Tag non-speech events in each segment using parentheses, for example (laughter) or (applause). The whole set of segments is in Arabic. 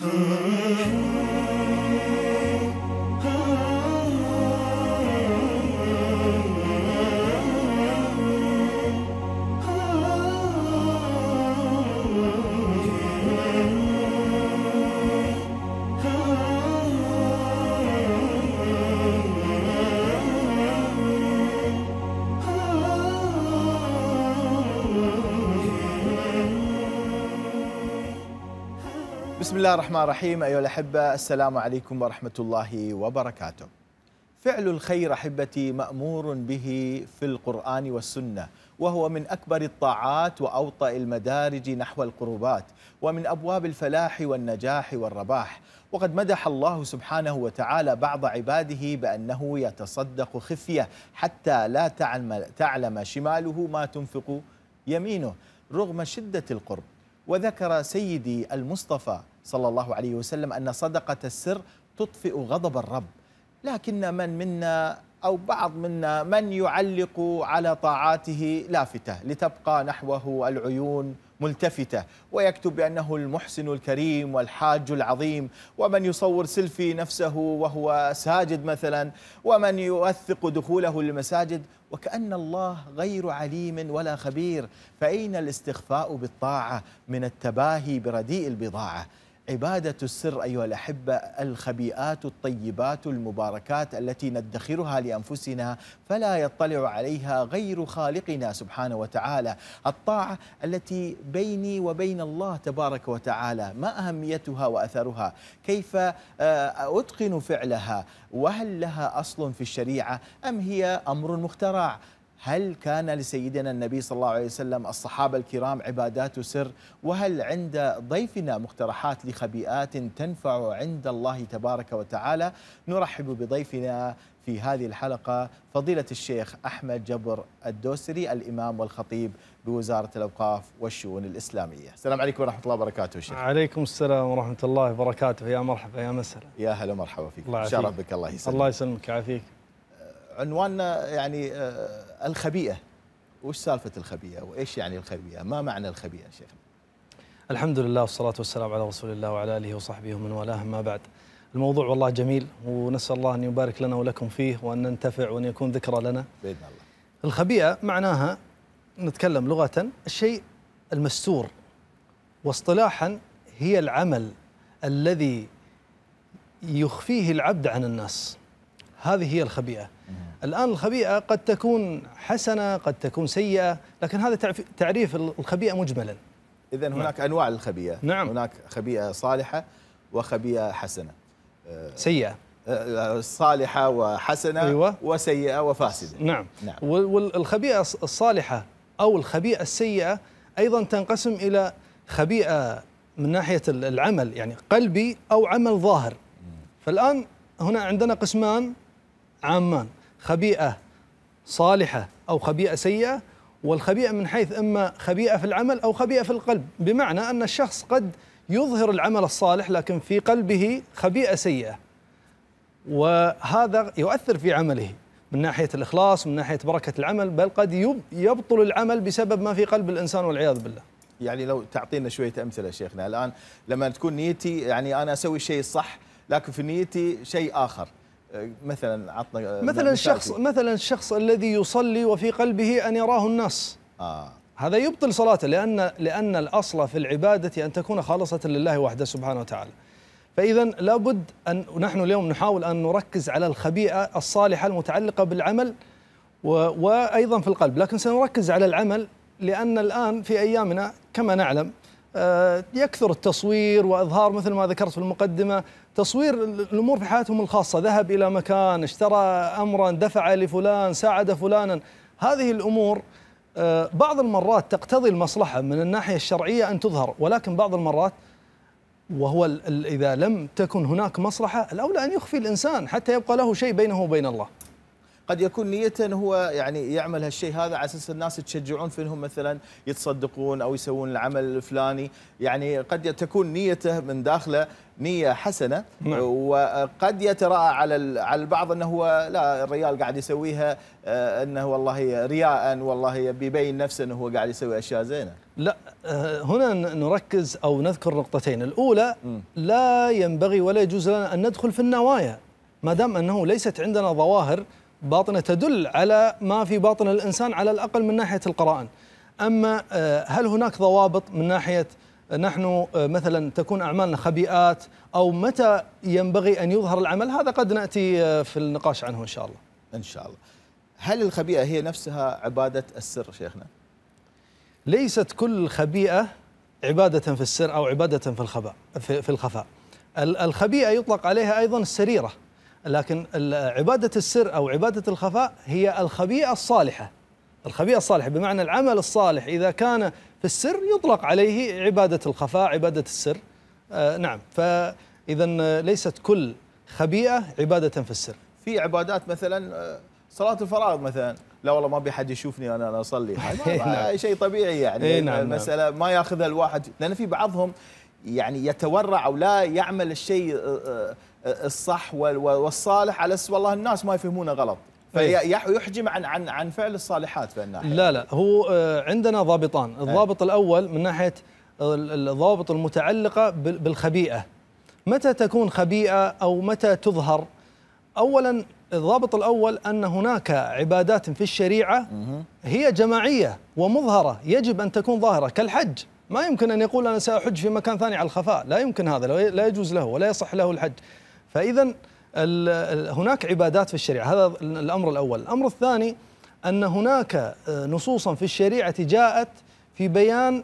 Mm-hmm. الله الرحمن الرحيم أيها الأحبة السلام عليكم ورحمة الله وبركاته فعل الخير أحبتي مأمور به في القرآن والسنة وهو من أكبر الطاعات وأوطأ المدارج نحو القربات ومن أبواب الفلاح والنجاح والرباح وقد مدح الله سبحانه وتعالى بعض عباده بأنه يتصدق خفية حتى لا تعلم شماله ما تنفق يمينه رغم شدة القرب وذكر سيدي المصطفى صلى الله عليه وسلم أن صدقة السر تطفئ غضب الرب لكن من منا أو بعض منا من يعلق على طاعاته لافتة لتبقى نحوه العيون ملتفتة ويكتب بأنه المحسن الكريم والحاج العظيم ومن يصور سيلفي نفسه وهو ساجد مثلا ومن يوثق دخوله للمساجد وكأن الله غير عليم ولا خبير فأين الاستخفاء بالطاعة من التباهي برديء البضاعة عبادة السر أيها الأحبة الخبيئات الطيبات المباركات التي ندخرها لأنفسنا فلا يطلع عليها غير خالقنا سبحانه وتعالى الطاعة التي بيني وبين الله تبارك وتعالى ما أهميتها وأثرها كيف آه، أتقن فعلها وهل لها أصل في الشريعة أم هي أمر مخترع هل كان لسيدنا النبي صلى الله عليه وسلم الصحابة الكرام عبادات سر وهل عند ضيفنا مقترحات لخبيئات تنفع عند الله تبارك وتعالى نرحب بضيفنا في هذه الحلقة فضيلة الشيخ أحمد جبر الدوسري الإمام والخطيب بوزارة الأوقاف والشؤون الإسلامية السلام عليكم ورحمة الله وبركاته شيخ عليكم السلام ورحمة الله وبركاته يا مرحبا يا مسهلا يا هلا ومرحبا فيك شرف بك الله يسلمك الله يسلمك عافيك عنواننا يعني آه، الخبيئه وش سالفه الخبيئه وايش يعني الخبيئه ما معنى الخبيئه شيخ الحمد لله والصلاه والسلام على رسول الله وعلى اله وصحبه ومن والاه ما بعد الموضوع والله جميل ونسال الله ان يبارك لنا ولكم فيه وان ننتفع وان يكون ذكرى لنا باذن الله الخبيئه معناها نتكلم لغه الشيء المستور واصطلاحا هي العمل الذي يخفيه العبد عن الناس هذه هي الخبيئه الآن الخبيئة قد تكون حسنة قد تكون سيئة لكن هذا تعريف الخبيئة مجملا إذا هناك نعم. أنواع الخبيئة نعم. هناك خبيئة صالحة وخبيئة حسنة آه، سيئة آه، صالحة وحسنة أيوة. وسيئة وفاسدة نعم. نعم والخبيئة الصالحة أو الخبيئة السيئة أيضا تنقسم إلى خبيئة من ناحية العمل يعني قلبي أو عمل ظاهر فالآن هنا عندنا قسمان عامان خبيئة صالحة أو خبيئة سيئة والخبيئة من حيث إما خبيئة في العمل أو خبيئة في القلب بمعنى أن الشخص قد يظهر العمل الصالح لكن في قلبه خبيئة سيئة وهذا يؤثر في عمله من ناحية الإخلاص من ناحية بركة العمل بل قد يبطل العمل بسبب ما في قلب الإنسان والعياذ بالله يعني لو تعطينا شوية أمثلة شيخنا الآن لما تكون نيتي يعني أنا أسوي الشيء الصح لكن في نيتي شيء آخر مثلا عطنا مثلا الشخص مثلا الشخص الذي يصلي وفي قلبه ان يراه الناس آه هذا يبطل صلاته لان لان الاصل في العباده ان تكون خالصه لله وحده سبحانه وتعالى فاذا لابد ان نحن اليوم نحاول ان نركز على الخبيئه الصالحه المتعلقه بالعمل وايضا في القلب لكن سنركز على العمل لان الان في ايامنا كما نعلم آه، يكثر التصوير واظهار مثل ما ذكرت في المقدمه تصوير الامور في حياتهم الخاصه ذهب الى مكان اشترى امرا دفع لفلان ساعد فلانا هذه الامور آه، بعض المرات تقتضي المصلحه من الناحيه الشرعيه ان تظهر ولكن بعض المرات وهو اذا لم تكن هناك مصلحه الاولى ان يخفي الانسان حتى يبقى له شيء بينه وبين الله قد يكون نيته هو يعني يعمل هالشيء هذا على اساس الناس تشجعون في انهم مثلا يتصدقون او يسوون العمل الفلاني يعني قد تكون نيته من داخله نية حسنة نعم. وقد يتراءى على على البعض انه هو لا الريال قاعد يسويها آه، انه والله رياء والله بيبين يبين نفسه انه هو قاعد يسوي اشياء زينة. لا آه، هنا نركز او نذكر نقطتين، الأولى م. لا ينبغي ولا يجوز لنا ان ندخل في النوايا ما دام انه ليست عندنا ظواهر باطنه تدل على ما في باطن الانسان على الاقل من ناحيه القرائن. اما آه، هل هناك ضوابط من ناحيه آه، نحن آه، مثلا تكون اعمالنا خبيئات او متى ينبغي ان يظهر العمل هذا قد ناتي في النقاش عنه ان شاء الله. ان شاء الله. هل الخبيئه هي نفسها عباده السر شيخنا؟ ليست كل خبيئه عباده في السر او عباده في الخفاء في الخفاء. الخبيئه يطلق عليها ايضا السريره. لكن عبادة السر أو عبادة الخفاء هي الخبيئة الصالحة الخبيئة الصالحة بمعنى العمل الصالح إذا كان في السر يطلق عليه عبادة الخفاء عبادة السر آه نعم فإذا ليست كل خبيئة عبادة في السر في عبادات مثلا آه، صلاة الفرائض مثلا لا والله ما حد يشوفني انا انا اصلي (laughs) إيه، نعم. شيء طبيعي يعني إيه، نعم،, نعم المساله ما ياخذها الواحد لان في بعضهم يعني يتورع او لا يعمل الشيء آه، آه، الصح والصالح على اساس والله الناس ما يفهمونه غلط فيحجم إيه. عن عن عن فعل الصالحات الناحيه لا لا هو آه، عندنا ضابطان إيه. الضابط الاول من ناحيه الضوابط المتعلقه بالخبيئه متى تكون خبيئه او متى تظهر اولا الضابط الاول ان هناك عبادات في الشريعه هي جماعيه ومظهره يجب ان تكون ظاهره كالحج ما يمكن ان يقول انا ساحج في مكان ثاني على الخفاء لا يمكن هذا لا يجوز له ولا يصح له الحج فإذا هناك عبادات في الشريعة هذا الأمر الأول الأمر الثاني أن هناك آه، نصوصا في الشريعة جاءت في بيان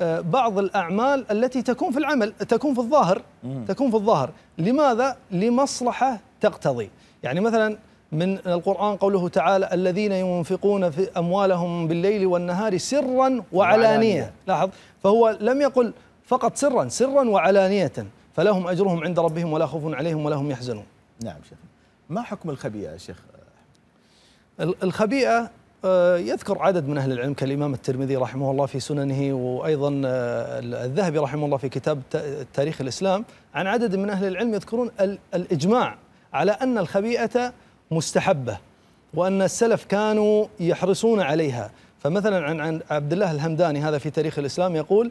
آه، بعض الأعمال التي تكون في العمل تكون في الظاهر تكون في الظاهر لماذا؟ لمصلحة تقتضي يعني مثلا من القرآن قوله تعالى الذين ينفقون في أموالهم بالليل والنهار سرا وعلانية لاحظ فهو لم يقل فقط سرا سرا وعلانية فلهم أجرهم عند ربهم ولا خوف عليهم ولا هم يحزنون نعم شيخ ما حكم الخبيئة يا شيخ الخبيئة آه، يذكر عدد من أهل العلم كالإمام الترمذي رحمه الله في سننه وأيضا آه، الذهبي رحمه الله في كتاب تاريخ الإسلام عن عدد من أهل العلم يذكرون الإجماع على أن الخبيئة مستحبة وأن السلف كانوا يحرصون عليها فمثلا عن عبد الله الهمداني هذا في تاريخ الإسلام يقول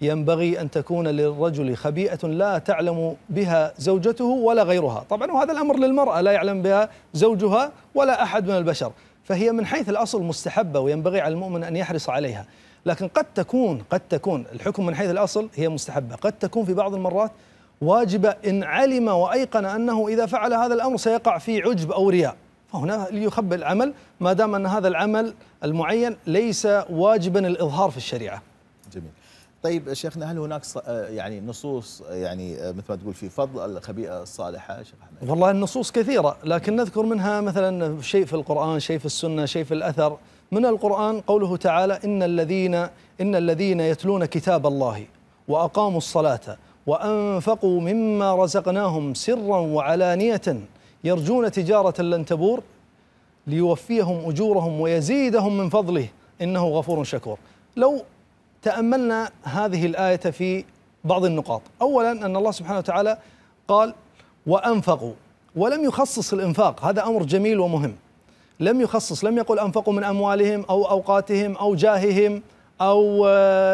ينبغي أن تكون للرجل خبيئة لا تعلم بها زوجته ولا غيرها طبعا وهذا الأمر للمرأة لا يعلم بها زوجها ولا أحد من البشر فهي من حيث الأصل مستحبة وينبغي على المؤمن أن يحرص عليها لكن قد تكون قد تكون الحكم من حيث الأصل هي مستحبة قد تكون في بعض المرات واجبة إن علم وأيقن أنه إذا فعل هذا الأمر سيقع في عجب أو رياء فهنا ليخبي العمل ما دام أن هذا العمل المعين ليس واجبا الإظهار في الشريعة طيب شيخنا هل هناك آه، يعني نصوص آه، يعني آه، مثل ما تقول في فضل الخبيئه الصالحه شيخ احمد؟ والله النصوص كثيره لكن نذكر منها مثلا شيء في القران، شيء في السنه، شيء في الاثر. من القران قوله تعالى ان الذين ان الذين يتلون كتاب الله واقاموا الصلاه وانفقوا مما رزقناهم سرا وعلانيه يرجون تجاره لن تبور ليوفيهم اجورهم ويزيدهم من فضله انه غفور شكور. لو تأملنا هذه الآية في بعض النقاط أولا أن الله سبحانه وتعالى قال وأنفقوا ولم يخصص الإنفاق هذا أمر جميل ومهم لم يخصص لم يقل أنفقوا من أموالهم أو أوقاتهم أو جاههم أو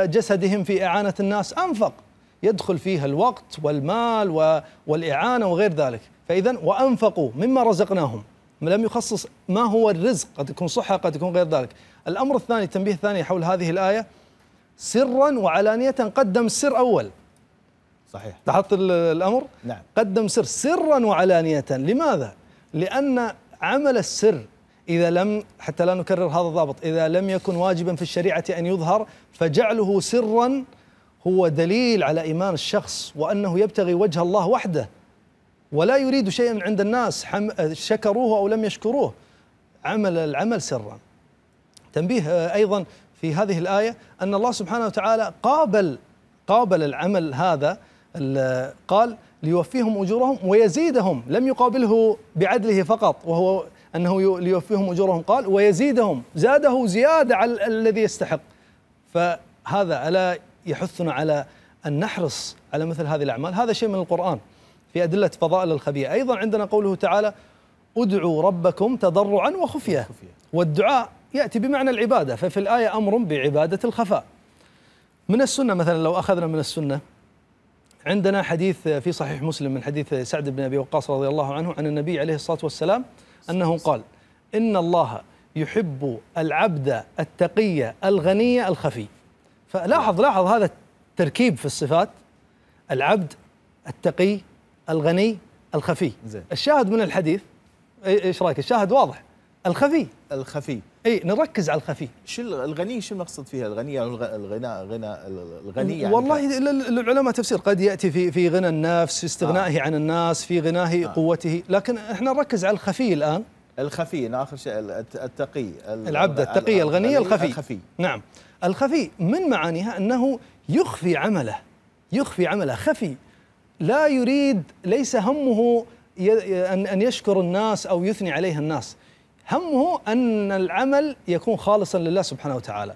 جسدهم في إعانة الناس أنفق يدخل فيها الوقت والمال والإعانة وغير ذلك فإذا وأنفقوا مما رزقناهم لم يخصص ما هو الرزق قد يكون صحة قد يكون غير ذلك الأمر الثاني التنبيه الثاني حول هذه الآية سرا وعلانية قدم السر أول صحيح لاحظت الأمر؟ نعم قدم سر سرا وعلانية لماذا؟ لأن عمل السر إذا لم حتى لا نكرر هذا الضابط إذا لم يكن واجبا في الشريعة أن يظهر فجعله سرا هو دليل على إيمان الشخص وأنه يبتغي وجه الله وحده ولا يريد شيئا من عند الناس شكروه أو لم يشكروه عمل العمل سرا تنبيه آه، أيضا في هذه الآية أن الله سبحانه وتعالى قابل قابل العمل هذا قال ليوفيهم أجورهم ويزيدهم لم يقابله بعدله فقط وهو أنه ليوفيهم أجورهم قال ويزيدهم زاده زيادة على الذي يستحق فهذا ألا يحثنا على أن نحرص على مثل هذه الأعمال هذا شيء من القرآن في أدلة فضائل الخبيئة أيضا عندنا قوله تعالى ادعوا ربكم تضرعا وخفية والدعاء يأتي بمعنى العبادة ففي الآية أمر بعبادة الخفاء من السنة مثلا لو أخذنا من السنة عندنا حديث في صحيح مسلم من حديث سعد بن أبي وقاص رضي الله عنه عن النبي عليه الصلاة والسلام أنه قال إن الله يحب العبد التقي الغني الخفي فلاحظ لاحظ هذا التركيب في الصفات العبد التقي الغني الخفي الشاهد من الحديث ايش رايك الشاهد واضح الخفي الخفي اي نركز على الخفي شو الغني شو المقصد فيها الغني يعني الغناء غناء الغني يعني والله العلماء تفسير قد ياتي في في غنى النفس في استغنائه آه. عن الناس في غناه آه. قوته لكن احنا نركز على الخفي الان الخفي اخر شيء التقي العبد التقي الغني الخفي الخفي نعم الخفي من معانيها انه يخفي عمله يخفي عمله خفي لا يريد ليس همه ان ان يشكر الناس او يثني عليه الناس همه أن العمل يكون خالصا لله سبحانه وتعالى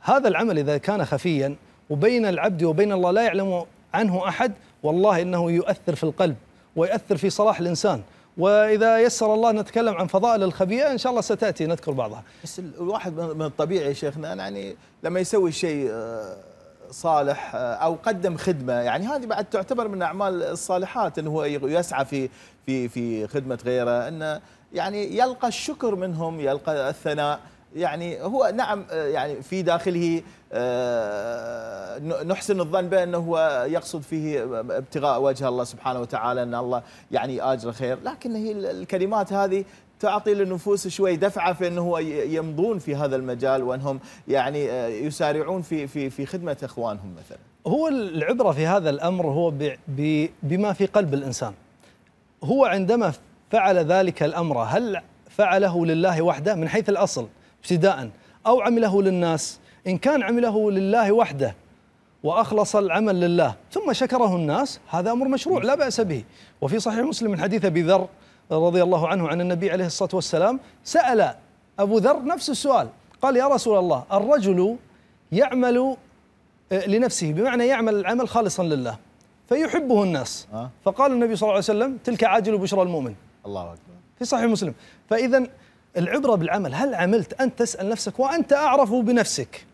هذا العمل إذا كان خفيا وبين العبد وبين الله لا يعلم عنه أحد والله إنه يؤثر في القلب ويؤثر في صلاح الإنسان واذا يسر الله نتكلم عن فضائل الخبيئه ان شاء الله ستاتي نذكر بعضها. بس الواحد من الطبيعي يا شيخنا يعني لما يسوي شيء آه، صالح آه، او قدم خدمه يعني هذه بعد تعتبر من اعمال الصالحات انه هو يسعى في في في خدمه غيره انه يعني يلقى الشكر منهم يلقى الثناء يعني هو نعم آه، يعني في داخله آه، نحسن الظن بانه هو يقصد فيه آه، ابتغاء وجه الله سبحانه وتعالى ان الله يعني اجر خير لكن هي الكلمات هذه تعطي للنفوس شوي دفعه في انه هو يمضون في هذا المجال وانهم يعني يسارعون في في في خدمه اخوانهم مثلا. هو العبره في هذا الامر هو بما في قلب الانسان. هو عندما فعل ذلك الأمر هل فعله لله وحده من حيث الأصل ابتداء أو عمله للناس إن كان عمله لله وحده واخلص العمل لله ثم شكره الناس هذا امر مشروع لا باس به وفي صحيح مسلم من حديث ابي ذر رضي الله عنه عن النبي عليه الصلاه والسلام سال ابو ذر نفس السؤال قال يا رسول الله الرجل يعمل آه، لنفسه بمعنى يعمل العمل خالصا لله فيحبه الناس آه. فقال النبي صلى الله عليه وسلم تلك عاجل بشرى المؤمن الله اكبر في صحيح مسلم فاذا العبره بالعمل هل عملت انت تسال نفسك وانت اعرف بنفسك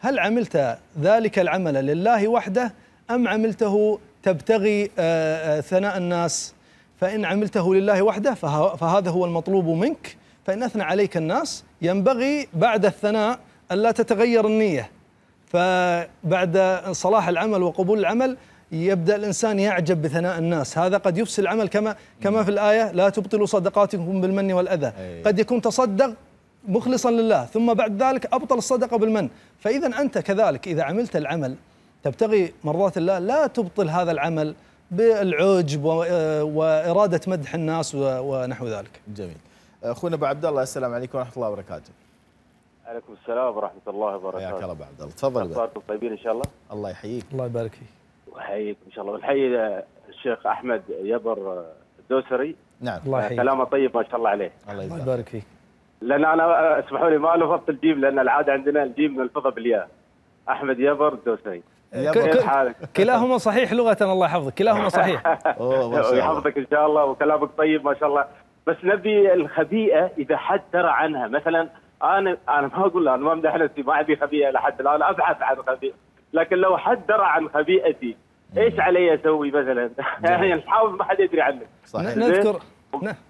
هل عملت ذلك العمل لله وحده ام عملته تبتغي آه، آه، ثناء الناس فان عملته لله وحده فهذا هو المطلوب منك فان اثنى عليك الناس ينبغي بعد الثناء الا تتغير النيه فبعد صلاح العمل وقبول العمل يبدا الانسان يعجب بثناء الناس هذا قد يفسد العمل كما كما في الايه لا تبطلوا صدقاتكم بالمن والاذى قد يكون تصدق مخلصا لله ثم بعد ذلك ابطل الصدقه بالمن فاذا انت كذلك اذا عملت العمل تبتغي مرضات الله لا تبطل هذا العمل بالعجب آه، واراده مدح الناس ونحو ذلك جميل اخونا ابو عبد الله السلام عليكم ورحمه الله وبركاته عليكم السلام ورحمه الله وبركاته حياك الله ابو عبد الله تفضل طيبين ان شاء الله الله يحييك الله يبارك فيك وحيك ان شاء الله ونحيي الشيخ احمد يبر الدوسري نعم الله يحييك كلامه طيب ما شاء الله عليه الله يبارك فيك لان انا اسمحوا لي ما لفظت الجيم لان العاده عندنا الجيم نلفظها بالياء احمد يبر الدوسري كلاهما صحيح لغه الله يحفظك كلاهما (laughs) صحيح يحفظك ان شاء الله وكلامك طيب ما شاء الله بس نبي الخبيئه اذا حد درى عنها مثلا انا انا ما اقول انا ما امدح نفسي ما عندي خبيئه لحد الان ابحث عن خبيئه لكن لو حد درى عن خبيئتي ايش علي اسوي مثلا؟ (laughs) يعني الحافظ ما حد يدري عنك صحيح نذكر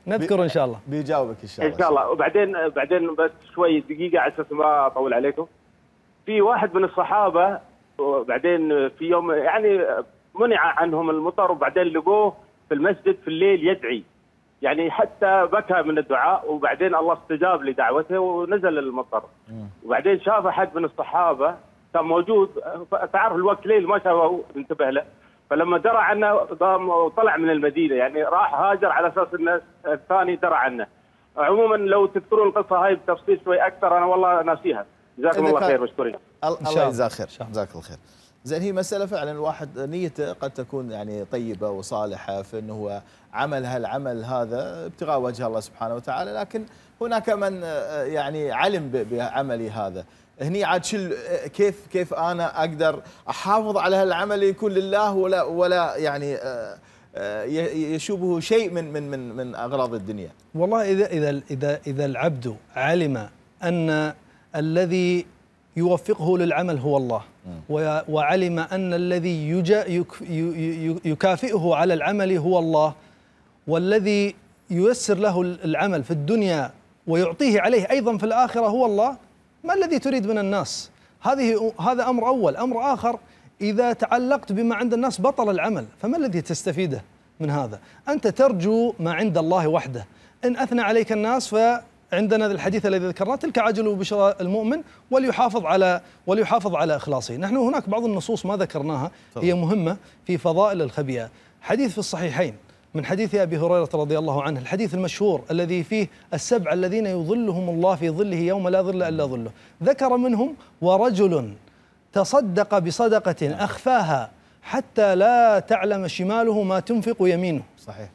نذكر ان شاء الله بيجاوبك ان شاء الله ان شاء الله وبعدين بعدين بس شوي دقيقه على اساس ما اطول عليكم في واحد من الصحابه وبعدين في يوم يعني منع عنهم المطر وبعدين لقوه في المسجد في الليل يدعي يعني حتى بكى من الدعاء وبعدين الله استجاب لدعوته ونزل المطر وبعدين شاف احد من الصحابه كان موجود تعرف الوقت ليل ما شافه انتبه له فلما درى عنه طلع من المدينه يعني راح هاجر على اساس ان الثاني درى عنه عموما لو تذكرون القصه هاي بتفصيل شوي اكثر انا والله ناسيها جزاكم الله خير مشكورين الله يجزاك خير جزاك الله خير زين هي مسألة فعلا الواحد نيته قد تكون يعني طيبة وصالحة في أنه هو عمل هالعمل هذا ابتغاء وجه الله سبحانه وتعالى لكن هناك من آه، يعني علم بعملي هذا هني عاد شل كيف كيف انا اقدر احافظ على هالعمل يكون لله ولا ولا يعني آه، آه، يشوبه شيء من من من من اغراض الدنيا. والله اذا اذا اذا اذا العبد علم ان الذي يوفقه للعمل هو الله وعلم ان الذي يكافئه على العمل هو الله والذي ييسر له العمل في الدنيا ويعطيه عليه ايضا في الاخره هو الله ما الذي تريد من الناس هذه هذا امر اول امر اخر اذا تعلقت بما عند الناس بطل العمل فما الذي تستفيده من هذا انت ترجو ما عند الله وحده ان اثنى عليك الناس ف عندنا الحديث الذي ذكرناه تلك عجل بشرى المؤمن وليحافظ على وليحافظ على اخلاصه، نحن هناك بعض النصوص ما ذكرناها هي مهمه في فضائل الخبيئه، حديث في الصحيحين من حديث أبي هريرة رضي الله عنه الحديث المشهور الذي فيه السبع الذين يظلهم الله في ظله يوم لا ظل إلا ظله ذكر منهم ورجل تصدق بصدقة نعم. أخفاها حتى لا تعلم شماله ما تنفق يمينه صحيح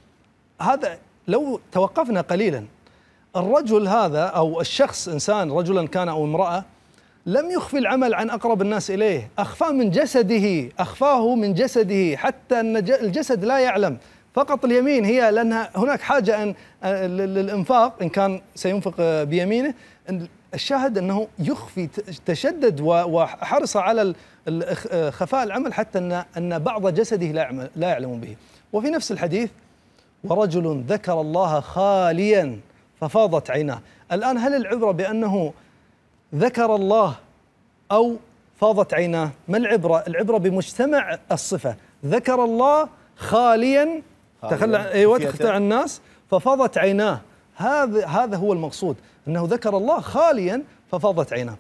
هذا لو توقفنا قليلا الرجل هذا أو الشخص إنسان رجلا كان أو امرأة لم يخفي العمل عن أقرب الناس إليه أخفاه من جسده أخفاه من جسده حتى أن الجسد لا يعلم فقط اليمين هي لان هناك حاجة أن للإنفاق إن كان سينفق بيمينه الشاهد أنه يخفي تشدد وحرص على خفاء العمل حتى أن أن بعض جسده لا لا يعلم به وفي نفس الحديث ورجل ذكر الله خاليا ففاضت عيناه الآن هل العبرة بأنه ذكر الله أو فاضت عيناه ما العبرة العبرة بمجتمع الصفة ذكر الله خاليا آه، تخلى ايوه تخلى عن الناس ففاضت عيناه هذا هذا هو المقصود انه ذكر الله خاليا ففاضت عيناه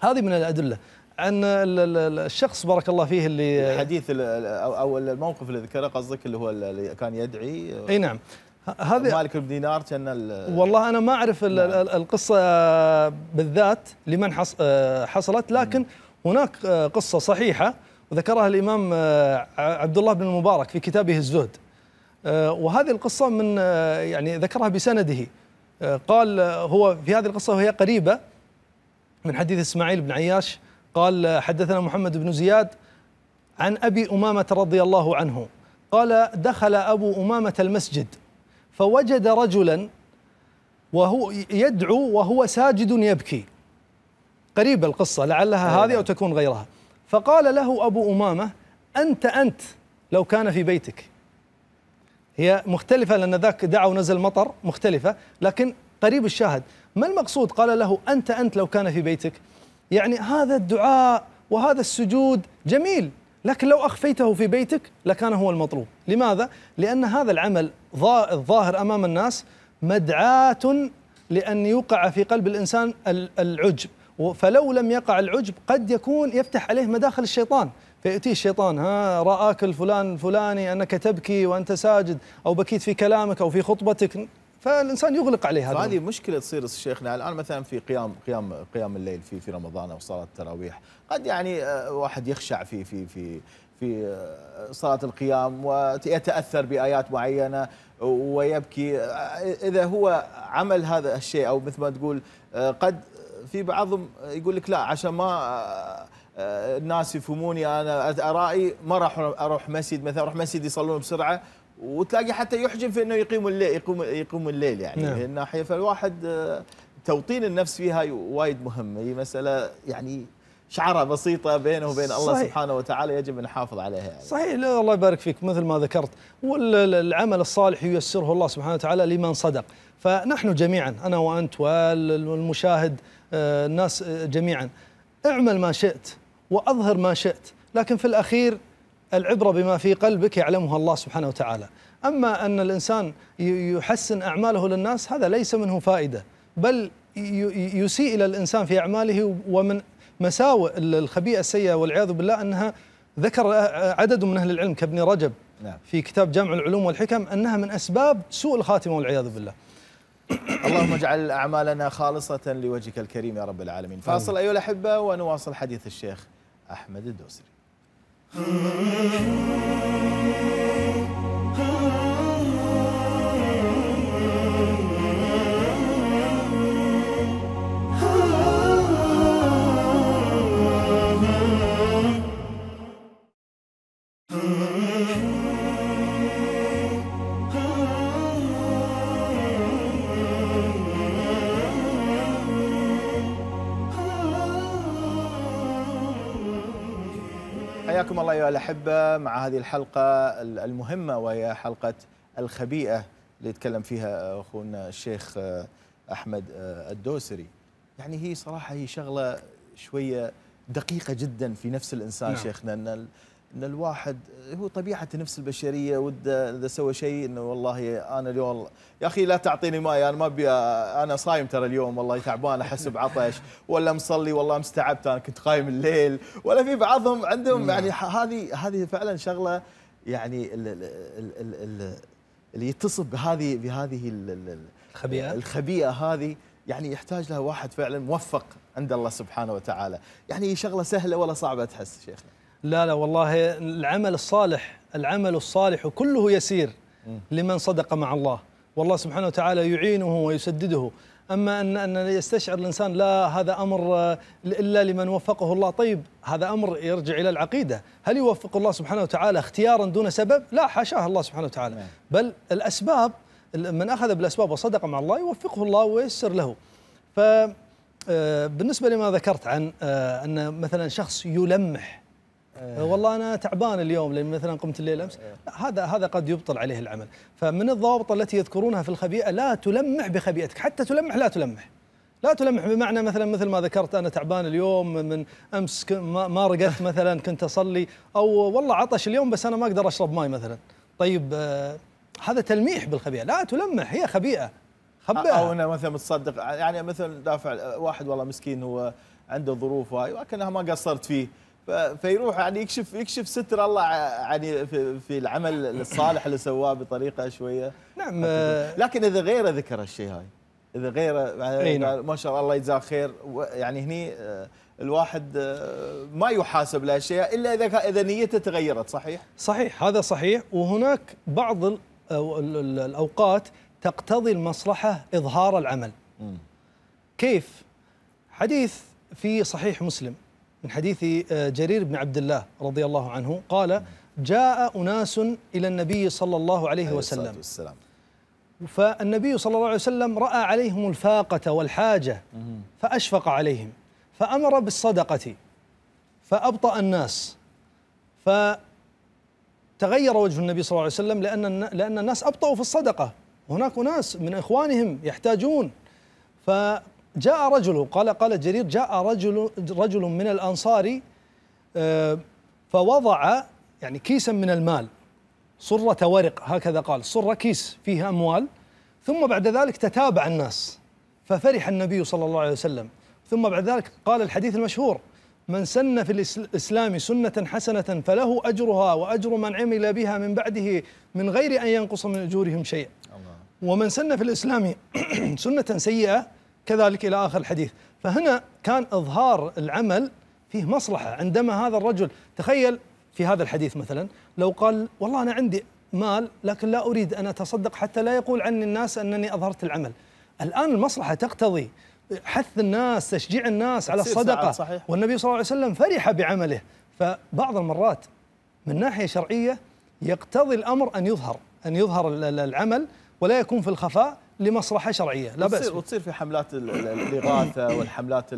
هذه من الادله عن الشخص بارك الله فيه اللي الحديث او الموقف اللي ذكره قصدك اللي هو اللي كان يدعي آه، اي نعم هذه مالك بن دينار كان والله انا ما اعرف نعم. القصه بالذات لمن آه، حصلت لكن هناك قصه صحيحه وذكرها الامام عبد الله بن المبارك في كتابه الزهد آه، وهذه القصة من آه، يعني ذكرها بسنده آه، قال هو في هذه القصة وهي قريبة من حديث إسماعيل بن عياش قال حدثنا محمد بن زياد عن أبي أمامة رضي الله عنه قال دخل أبو أمامة المسجد فوجد رجلا وهو يدعو وهو ساجد يبكي قريبة القصة لعلها أيوة. هذه أو تكون غيرها فقال له أبو أمامة أنت أنت لو كان في بيتك هي مختلفة لأن ذاك دعا ونزل مطر مختلفة لكن قريب الشاهد ما المقصود قال له أنت أنت لو كان في بيتك يعني هذا الدعاء وهذا السجود جميل لكن لو أخفيته في بيتك لكان هو المطلوب لماذا؟ لأن هذا العمل الظاهر أمام الناس مدعاة لأن يوقع في قلب الإنسان العجب فلو لم يقع العجب قد يكون يفتح عليه مداخل الشيطان فيأتي الشيطان ها رآك الفلان الفلاني أنك تبكي وأنت ساجد أو بكيت في كلامك أو في خطبتك فالانسان يغلق عليه هذا هذه مشكله تصير شيخنا يعني الان مثلا في قيام قيام قيام الليل في في رمضان او صلاه التراويح قد يعني آه، واحد يخشع في في في في آه، صلاه القيام ويتاثر بايات معينه ويبكي اذا هو عمل هذا الشيء او مثل ما تقول آه، قد في بعضهم يقول لك لا عشان ما آه، الناس يفهموني انا ارائي ما راح اروح مسجد مثلا اروح مسجد يصلون بسرعه وتلاقي حتى يحجم في انه يقيم الليل يقوم يقوم الليل يعني نعم. الناحيه فالواحد آه، توطين النفس فيها وايد مهم هي مساله يعني شعره بسيطه بينه وبين الله سبحانه وتعالى يجب ان نحافظ عليها يعني. صحيح لا الله يبارك فيك مثل ما ذكرت والعمل الصالح ييسره الله سبحانه وتعالى لمن صدق فنحن جميعا انا وانت والمشاهد آه، الناس جميعا اعمل ما شئت واظهر ما شئت لكن في الاخير العبره بما في قلبك يعلمها الله سبحانه وتعالى اما ان الانسان يحسن اعماله للناس هذا ليس منه فائده بل يسيء الى الانسان في اعماله ومن مساوئ الخبيئه السيئه والعياذ بالله انها ذكر عدد من اهل العلم كابن رجب نعم. في كتاب جامع العلوم والحكم انها من اسباب سوء الخاتمه والعياذ بالله اللهم اجعل اعمالنا خالصه لوجهك الكريم يا رب العالمين فاصل ايها الاحبه ونواصل حديث الشيخ أحمد الدوسري أيها الأحبة مع هذه الحلقة المهمة وهي حلقة الخبيئة اللي يتكلم فيها آه، أخونا الشيخ آه، أحمد آه، الدوسري يعني هي صراحة هي شغلة شوية دقيقة جدا في نفس الإنسان نعم. شيخنا أن ان الواحد هو طبيعه النفس البشريه وده اذا سوى شيء انه والله انا اليوم يا اخي لا تعطيني ماي انا ما ابي انا صايم ترى اليوم والله تعبان احس بعطش ولا مصلي والله مستعبت انا كنت قايم الليل ولا في بعضهم عندهم يعني هذه هذه فعلا شغله يعني اللي يتصف بهذه بهذه الخبيئه الخبيئه هذه يعني يحتاج لها واحد فعلا موفق عند الله سبحانه وتعالى يعني شغله سهله ولا صعبه تحس شيخنا لا لا والله العمل الصالح العمل الصالح كله يسير لمن صدق مع الله والله سبحانه وتعالى يعينه ويسدده أما أن أن يستشعر الإنسان لا هذا أمر آه، إلا لمن وفقه الله طيب هذا أمر يرجع إلى العقيدة هل يوفق الله سبحانه وتعالى اختيارا دون سبب لا حاشاه الله سبحانه وتعالى نعم. بل الأسباب من أخذ بالأسباب وصدق مع الله يوفقه الله وييسر له ف آه، بالنسبة لما ذكرت عن آه، أن مثلا شخص يلمح آه، والله انا تعبان اليوم لان مثلا قمت الليل امس آه، آه. هذا هذا قد يبطل عليه العمل فمن الضوابط التي يذكرونها في الخبيئه لا تلمح بخبيئتك حتى تلمح لا تلمح لا تلمح بمعنى مثلا مثل ما ذكرت انا تعبان اليوم من امس ما رقدت (laughs) مثلا كنت اصلي او والله عطش اليوم بس انا ما اقدر اشرب ماي مثلا طيب هذا تلميح بالخبيئه لا تلمح هي خبيئه خبئها او انه مثلا متصدق يعني مثلا دافع واحد والله مسكين هو عنده ظروف وهاي ولكنها ما قصرت فيه فيروح يعني يكشف يكشف ستر الله يعني في, في العمل الصالح اللي سواه بطريقه شويه نعم آه. لكن اذا غيره ذكر الشيء هاي اذا غيره يعني نعم. ما شاء الله يجزاه خير يعني هني آه، الواحد آه، ما يحاسب شيء الا اذا اذا نيته تغيرت صحيح؟ صحيح هذا صحيح وهناك بعض الاوقات تقتضي المصلحه اظهار العمل. م. كيف؟ حديث في صحيح مسلم من حديث آه، جرير بن عبد الله رضي الله عنه قال جاء أناس إلى النبي صلى الله عليه وسلم فالنبي صلى الله عليه وسلم رأى عليهم الفاقة والحاجة فأشفق عليهم فأمر بالصدقة فأبطأ الناس فتغير وجه النبي صلى الله عليه وسلم لأن لأن الناس أبطأوا في الصدقة هناك ناس من إخوانهم يحتاجون ف جاء رجل قال قال جرير جاء رجل رجل من الأنصار آه، فوضع يعني كيسا من المال صرة ورق هكذا قال صرة كيس فيه أموال ثم بعد ذلك تتابع الناس ففرح النبي صلى الله عليه وسلم ثم بعد ذلك قال الحديث المشهور من سن في الإسلام سنة حسنة فله أجرها وأجر من عمل بها من بعده من غير أن ينقص من أجورهم شيء ومن سن في الإسلام (clears throat) سنة سيئة كذلك إلى آخر الحديث فهنا كان إظهار العمل فيه مصلحة عندما هذا الرجل تخيل في هذا الحديث مثلا لو قال والله أنا عندي مال لكن لا أريد أن أتصدق حتى لا يقول عني الناس أنني أظهرت العمل الآن المصلحة تقتضي حث الناس تشجيع الناس على الصدقة صحيح. والنبي صلى الله عليه وسلم فرح بعمله فبعض المرات من ناحية شرعية يقتضي الأمر أن يظهر أن يظهر العمل ولا يكون في الخفاء لمصلحه شرعيه لا باس وتصير في حملات الاغاثه (coughs) والحملات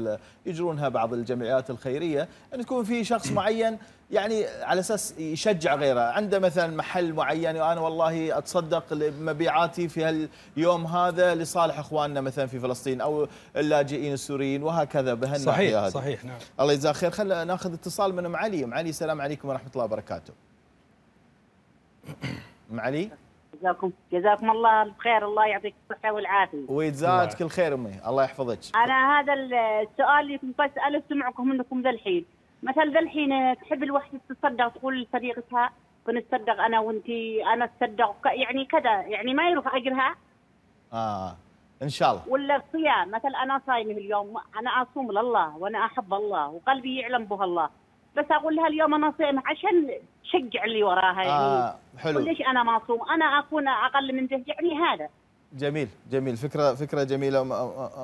يجرونها بعض الجمعيات الخيريه ان تكون في شخص معين يعني على اساس يشجع غيره عنده مثلا محل معين وانا والله اتصدق مبيعاتي في اليوم هذا لصالح اخواننا مثلا في فلسطين او اللاجئين السوريين وهكذا بهالناحيه هذه صحيح صحيح نعم الله يجزاه خير خلينا ناخذ اتصال من ام علي ام علي السلام عليكم ورحمه الله وبركاته ام علي جزاكم جزاكم الله بخير الله يعطيك الصحه والعافيه ويجزاك كل خير امي الله يحفظك انا هذا السؤال اللي كنت بساله سمعكم منكم ذا الحين مثلا ذا الحين تحب الوحده تصدق تقول لصديقتها بنتصدق انا وانتي انا اتصدق يعني كذا يعني ما يروح اجرها اه ان شاء الله ولا الصيام مثلا انا صايمه اليوم انا اصوم لله وانا احب الله وقلبي يعلم به الله بس اقول لها اليوم انا صايمه عشان شجع اللي وراها يعني آه حلو ليش انا معصوم انا اكون اقل من ده يعني هذا جميل جميل فكره فكره جميله ام,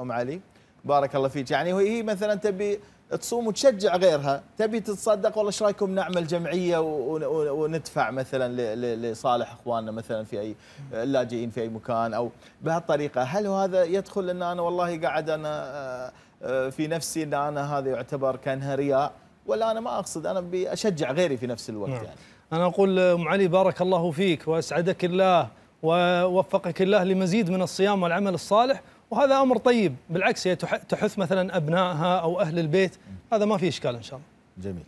أم علي بارك الله فيك يعني هي مثلا تبي تصوم وتشجع غيرها تبي تتصدق والله ايش رايكم نعمل جمعيه وندفع مثلا لصالح اخواننا مثلا في اي اللاجئين في اي مكان او بهالطريقه هل هذا يدخل ان انا والله قاعد انا آه، آه، في نفسي ان انا هذا يعتبر كانها رياء ولا انا ما اقصد انا بشجع غيري في نفس الوقت نعم. يعني انا اقول ام علي بارك الله فيك واسعدك الله ووفقك الله لمزيد من الصيام والعمل الصالح وهذا امر طيب بالعكس هي تحث مثلا ابنائها او اهل البيت هذا ما في اشكال ان شاء الله جميل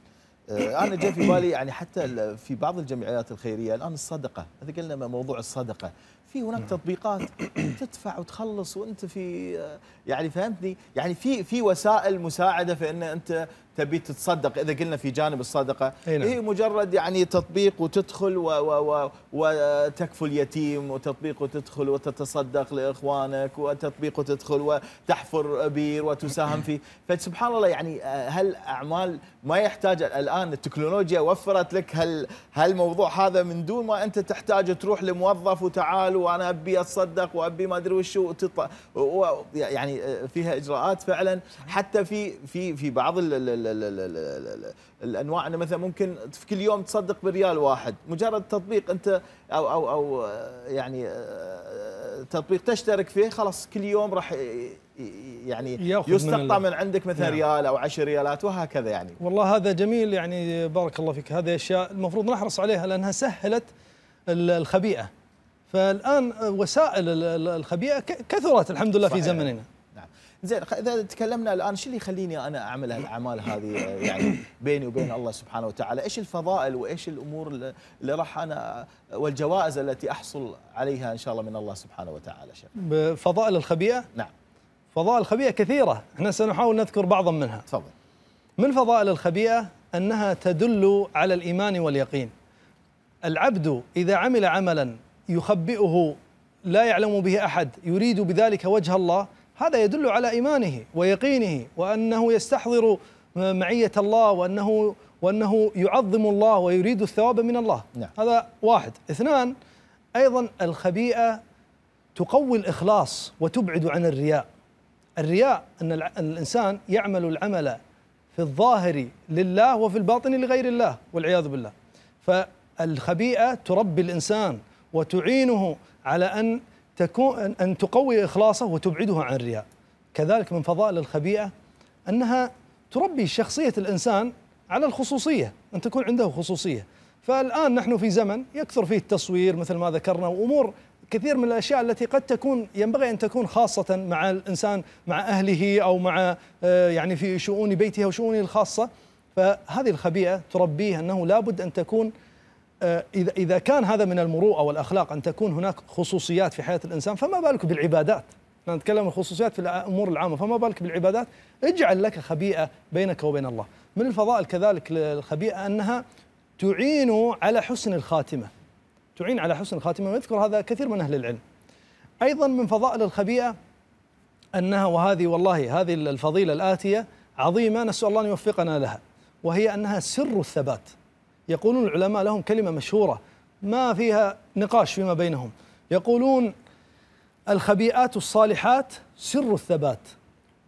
آه، انا جاء في بالي يعني حتى في بعض الجمعيات الخيريه الان الصدقه قلنا موضوع الصدقه في هناك نعم. تطبيقات (coughs) تدفع وتخلص وانت في آه، يعني فهمتني يعني في في وسائل مساعده في ان انت تبي تتصدق اذا قلنا في جانب الصدقه نعم. هي إيه مجرد يعني تطبيق وتدخل و و و وتكفل يتيم وتطبيق وتدخل وتتصدق لاخوانك وتطبيق وتدخل وتحفر بير وتساهم فيه فسبحان الله يعني هالاعمال آه، ما يحتاج الان التكنولوجيا وفرت لك هال هالموضوع هذا من دون ما انت تحتاج تروح لموظف وتعال وانا ابي اتصدق وابي ما ادري وشو يعني آه، فيها اجراءات فعلا حتى في في في بعض ال الانواع انه مثلا ممكن في كل يوم تصدق بريال واحد مجرد تطبيق انت او او او آه، يعني آه، آه، تطبيق تشترك فيه خلاص كل يوم راح يعني يستقطع من, من عندك مثلا نعم. ريال او 10 ريالات وهكذا يعني والله هذا جميل يعني بارك الله فيك هذه اشياء المفروض نحرص عليها لانها سهلت الخبيئه فالان وسائل الخبيئه كثرت الحمد لله صحيح. في زمننا زين اذا تكلمنا الان شو اللي يخليني انا اعمل الاعمال هذه آه، يعني بيني وبين الله سبحانه وتعالى ايش الفضائل وايش الامور اللي راح انا آه، والجوائز التي احصل عليها ان شاء الله من الله سبحانه وتعالى شيخ فضائل الخبيئه نعم فضائل الخبيئه كثيره احنا سنحاول نذكر بعضا منها تفضل من فضائل الخبيئه انها تدل على الايمان واليقين العبد اذا عمل عملا يخبئه لا يعلم به احد يريد بذلك وجه الله هذا يدل على إيمانه ويقينه وأنه يستحضر معية الله وأنه وأنه يعظم الله ويريد الثواب من الله نعم. هذا واحد اثنان أيضا الخبيئة تقوي الإخلاص وتبعد عن الرياء الرياء أن الإنسان يعمل العمل في الظاهر لله وفي الباطن لغير الله والعياذ بالله فالخبيئة تربي الإنسان وتعينه على أن تكون أن تقوي إخلاصه وتبعده عن الرياء كذلك من فضائل الخبيئة أنها تربي شخصية الإنسان على الخصوصية أن تكون عنده خصوصية فالآن نحن في زمن يكثر فيه التصوير مثل ما ذكرنا وأمور كثير من الاشياء التي قد تكون ينبغي ان تكون خاصه مع الانسان مع اهله او مع آه، يعني في شؤون بيته وشؤونه الخاصه فهذه الخبيئه تربيه انه لابد ان تكون آه، إذا إذا كان هذا من المروءة والأخلاق أن تكون هناك خصوصيات في حياة الإنسان فما بالك بالعبادات نتكلم عن الخصوصيات في الأمور العامة فما بالك بالعبادات اجعل لك خبيئة بينك وبين الله من الفضائل كذلك للخبيئة أنها تعين على حسن الخاتمة تعين على حسن الخاتمة ويذكر هذا كثير من أهل العلم أيضا من فضائل الخبيئة أنها وهذه والله هذه الفضيلة الآتية عظيمة نسأل الله أن يوفقنا لها وهي أنها سر الثبات يقولون العلماء لهم كلمة مشهورة ما فيها نقاش فيما بينهم يقولون الخبيئات الصالحات سر الثبات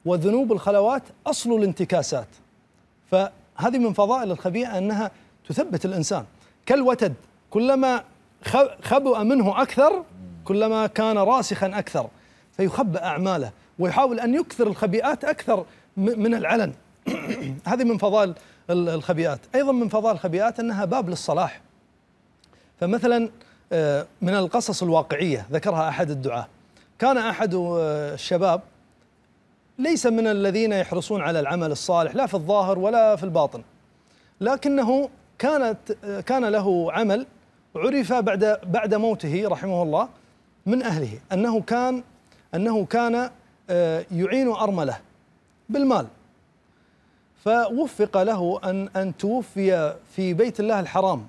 وذنوب الخلوات أصل الانتكاسات فهذه من فضائل الخبيئة أنها تثبت الإنسان كالوتد كلما خبأ منه أكثر كلما كان راسخا أكثر فيخبأ أعماله ويحاول أن يكثر الخبيئات أكثر من العلن (clears throat) هذه من فضائل الخبيئات أيضا من فضاء الخبيئات أنها باب للصلاح فمثلا آه، من القصص الواقعية ذكرها أحد الدعاة كان أحد آه، الشباب ليس من الذين يحرصون على العمل الصالح لا في الظاهر ولا في الباطن لكنه كانت آه، كان له عمل عرف بعد بعد موته رحمه الله من اهله انه كان انه كان يعين ارمله بالمال فوفق له أن أن توفي في بيت الله الحرام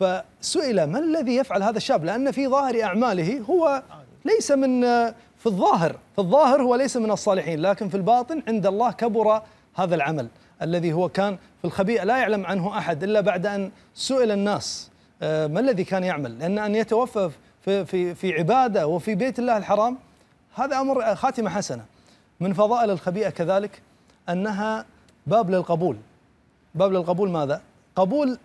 فسئل ما الذي يفعل هذا الشاب لأن في ظاهر أعماله هو ليس من في الظاهر في الظاهر هو ليس من الصالحين لكن في الباطن عند الله كبر هذا العمل الذي هو كان في الخبيئة لا يعلم عنه أحد إلا بعد أن سئل الناس آه، ما الذي كان يعمل لأن أن يتوفى في, في, في عبادة وفي بيت الله الحرام هذا أمر خاتمة حسنة من فضائل الخبيئة كذلك أنها باب للقبول باب للقبول ماذا؟ قبول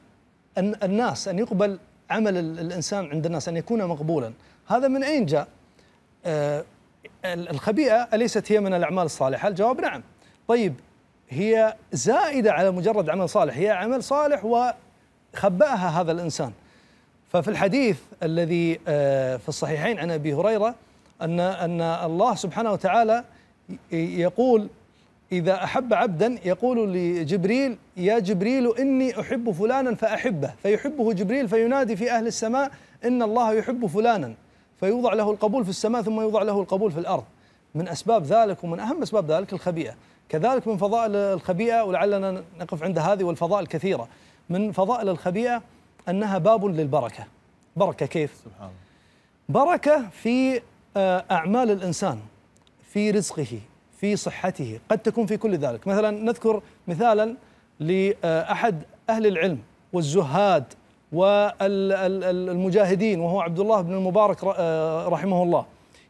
الناس أن يقبل عمل الإنسان عند الناس أن يكون مقبولا هذا من أين جاء؟ آه الخبيئة أليست هي من الأعمال الصالحة؟ الجواب نعم طيب هي زائدة على مجرد عمل صالح هي عمل صالح وخبأها هذا الإنسان ففي الحديث الذي آه، في الصحيحين عن أبي هريرة أن أن الله سبحانه وتعالى يقول إذا أحب عبدا يقول لجبريل يا جبريل إني أحب فلانا فأحبه فيحبه جبريل فينادي في أهل السماء إن الله يحب فلانا فيوضع له القبول في السماء ثم يوضع له القبول في الأرض من أسباب ذلك ومن أهم أسباب ذلك الخبيئة كذلك من فضائل الخبيئة ولعلنا نقف عند هذه والفضائل كثيرة من فضائل الخبيئة أنها باب للبركة بركة كيف؟ سبحان بركة في آه، أعمال الإنسان في رزقه في صحته قد تكون في كل ذلك مثلا نذكر مثالا لأحد أهل العلم والزهاد والمجاهدين وهو عبد الله بن المبارك آه، رحمه الله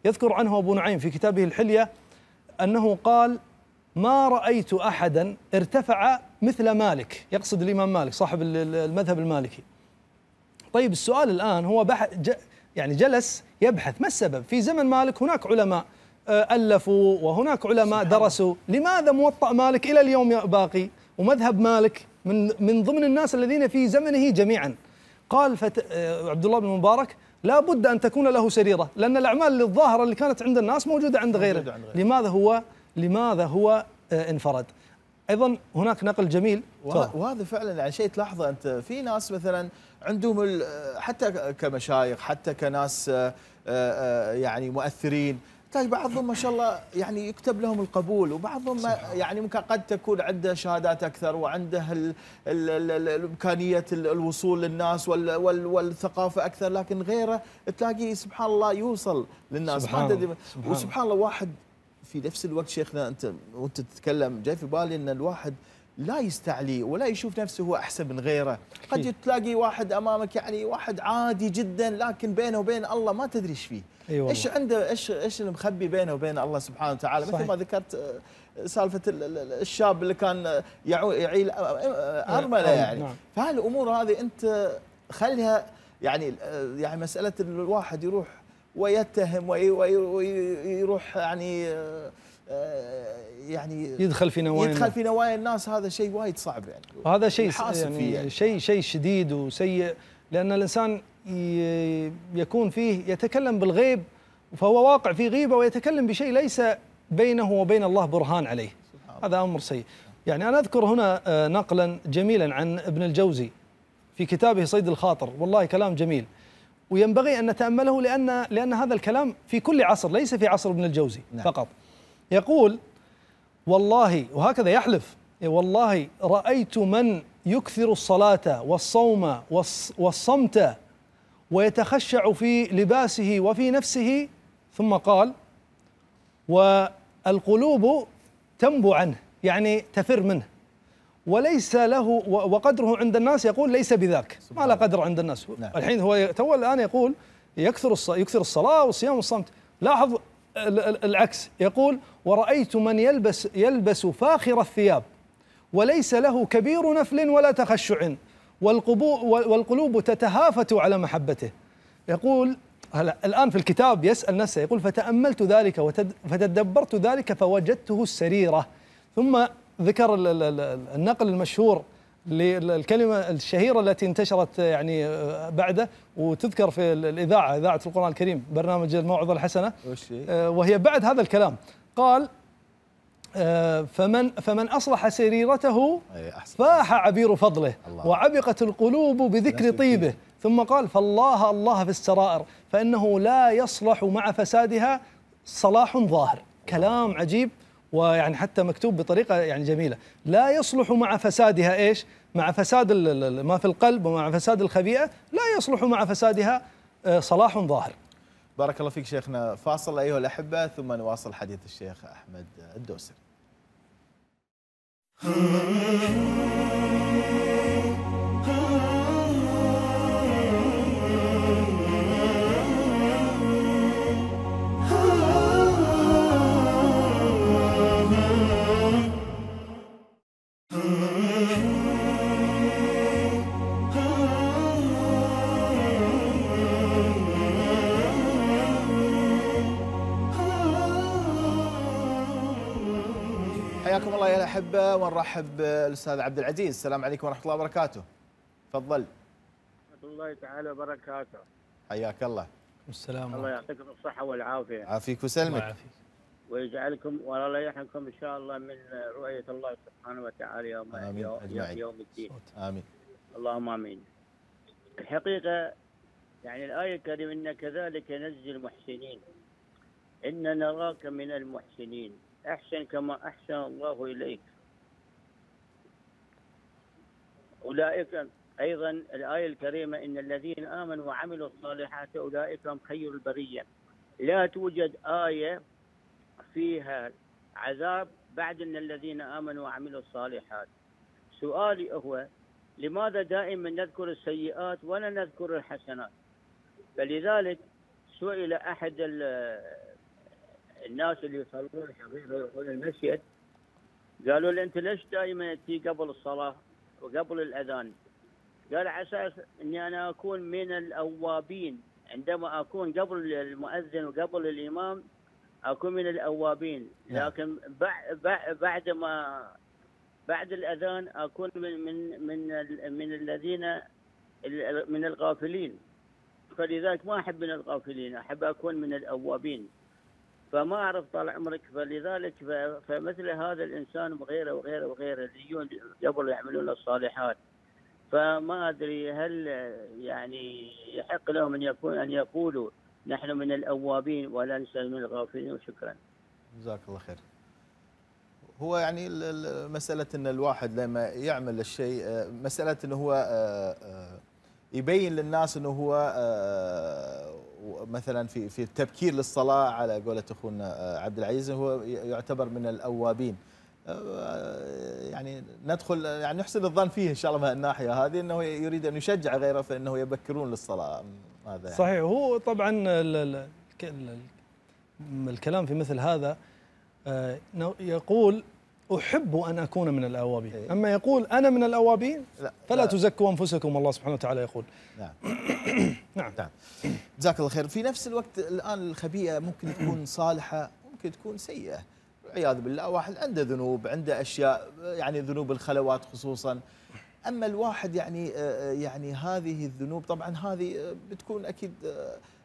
يذكر عنه أبو نعيم في كتابه الحلية أنه قال ما رأيت أحدا ارتفع مثل مالك يقصد الإمام مالك صاحب المذهب المالكي طيب السؤال الآن هو بحث يعني جلس يبحث ما السبب في زمن مالك هناك علماء آه، ألفوا وهناك علماء درسوا لماذا موطأ مالك إلى اليوم باقي ومذهب مالك من من ضمن الناس الذين في زمنه جميعا قال فت... آه، عبد الله بن مبارك لا بد أن تكون له سريرة لأن الأعمال الظاهرة اللي كانت عند الناس موجودة عند غيره, موجودة عند غيره. لماذا هو لماذا هو آه، انفرد ايضا هناك نقل جميل وهذا فعلا يعني شيء تلاحظه انت في ناس مثلا عندهم حتى كمشايخ حتى كناس يعني مؤثرين تحتاج طيب، بعضهم ما شاء الله يعني يكتب لهم القبول وبعضهم يعني ممكن قد تكون عنده شهادات اكثر وعنده الامكانيه امكانيه الوصول للناس وال وال والثقافه اكثر لكن غيره تلاقيه سبحان الله يوصل للناس سبحان الله سبحان وسبحان الله واحد في نفس الوقت شيخنا انت وانت تتكلم جاي في بالي ان الواحد لا يستعلي ولا يشوف نفسه هو احسن من غيره قد تلاقي واحد امامك يعني واحد عادي جدا لكن بينه وبين الله ما تدري ايش فيه أيوة ايش عنده ايش ايش المخبي بينه وبين الله سبحانه وتعالى صحيح. مثل ما ذكرت آه، سالفه الشاب اللي كان آه، يعيل آه، ارمله يعني نعم. فهالامور هذه انت خليها يعني يعني مساله الواحد يروح ويتهم ويروح يعني آه، يعني يدخل في نوايا يدخل في نوايا الناس هذا شيء وايد صعب يعني وهذا شيء يعني, يعني شيء شيء شديد وسيء لان الانسان يكون فيه يتكلم بالغيب فهو واقع في غيبه ويتكلم بشيء ليس بينه وبين الله برهان عليه هذا امر سيء يعني انا اذكر هنا آه، نقلا جميلا عن ابن الجوزي في كتابه صيد الخاطر والله كلام جميل وينبغي ان نتامله لان لان هذا الكلام في كل عصر ليس في عصر ابن الجوزي نعم. فقط يقول والله وهكذا يحلف إيه، والله رأيت من يكثر الصلاة والصوم والصمت ويتخشع في لباسه وفي نفسه ثم قال والقلوب تنبو عنه يعني تفر منه وليس له وقدره عند الناس يقول ليس بذاك ما له قدر عند الناس نعم. الحين هو تو الان يقول يكثر يكثر الصلاه والصيام والصمت لاحظ العكس يقول ورأيت من يلبس يلبس فاخر الثياب وليس له كبير نفل ولا تخشع والقلوب تتهافت على محبته يقول هلا الآن في الكتاب يسأل نفسه يقول فتأملت ذلك فتدبرت ذلك فوجدته السريرة ثم ذكر النقل المشهور للكلمة الشهيرة التي انتشرت يعني بعده وتذكر في الإذاعة إذاعة القرآن الكريم برنامج الموعظة الحسنة آه، وهي بعد هذا الكلام قال آه، فمن فمن اصلح سريرته فاح عبير فضله وعبقت القلوب بذكر طيبه ثم قال فالله الله في السرائر فانه لا يصلح مع فسادها صلاح ظاهر كلام عجيب ويعني حتى مكتوب بطريقه يعني جميله لا يصلح مع فسادها ايش مع فساد ما في القلب ومع فساد الخبيئه لا يصلح مع فسادها آه، صلاح ظاهر بارك الله فيك شيخنا فاصل ايها الاحبه ثم نواصل حديث الشيخ احمد الدوسري (laughs) ونرحب بالاستاذ عبد العزيز السلام عليكم ورحمه الله وبركاته تفضل ورحمه الله تعالى وبركاته حياك الله السلام الله يعطيكم الصحه والعافيه عافيك وسلمك ويجعلكم ولا يحنكم ان شاء الله من رؤيه الله سبحانه وتعالى يوم آمين يوم, يوم الدين امين اللهم امين الحقيقه يعني الايه الكريمه ان كذلك نجزي المحسنين ان نراك من المحسنين احسن كما احسن الله اليك أولئك أيضا الآية الكريمة إن الذين آمنوا وعملوا الصالحات أولئك هم خير البرية لا توجد آية فيها عذاب بعد أن الذين آمنوا وعملوا الصالحات سؤالي هو لماذا دائما نذكر السيئات ولا نذكر الحسنات فلذلك سئل أحد الناس اللي يصلون الحقيقه يقول المسجد قالوا له أنت ليش دائما تجي قبل الصلاة وقبل الأذان قال على أساس أني أنا أكون من الأوابين عندما أكون قبل المؤذن وقبل الإمام أكون من الأوابين نعم. لكن بعد ما بعد الأذان أكون من من من من الذين من الغافلين فلذلك ما أحب من الغافلين أحب أكون من الأوابين فما اعرف طال عمرك فلذلك فمثل هذا الانسان وغيره وغيره وغيره اللي قبل يعملون الصالحات فما ادري هل يعني يحق لهم ان يكون ان يقولوا نحن من الاوابين ولا نسال من الغافلين وشكرا. جزاك الله خير. هو يعني مساله ان الواحد لما يعمل الشيء آه، مساله انه هو آه، آه، يبين للناس انه هو مثلا في في التبكير للصلاه على قولة اخونا آه، عبد العزيز هو يعتبر من الاوابين آه، يعني ندخل يعني نحسن الظن فيه ان شاء الله من الناحيه هذه انه يريد ان يشجع غيره فانه يبكرون للصلاه هذا يعني. صحيح هو طبعا الكلام في مثل هذا آه، يقول أحب أن أكون من الأوابين إيه؟ أما يقول أنا من الأوابين لا فلا لا تزكوا أنفسكم الله سبحانه وتعالى يقول نعم (coughs) نعم نعم جزاك الله خير في نفس الوقت الآن الخبيئة ممكن تكون (coughs) صالحة ممكن تكون سيئة والعياذ بالله واحد عنده ذنوب عنده أشياء يعني ذنوب الخلوات خصوصا أما الواحد يعني آه، آه، يعني هذه الذنوب طبعا هذه آه، بتكون أكيد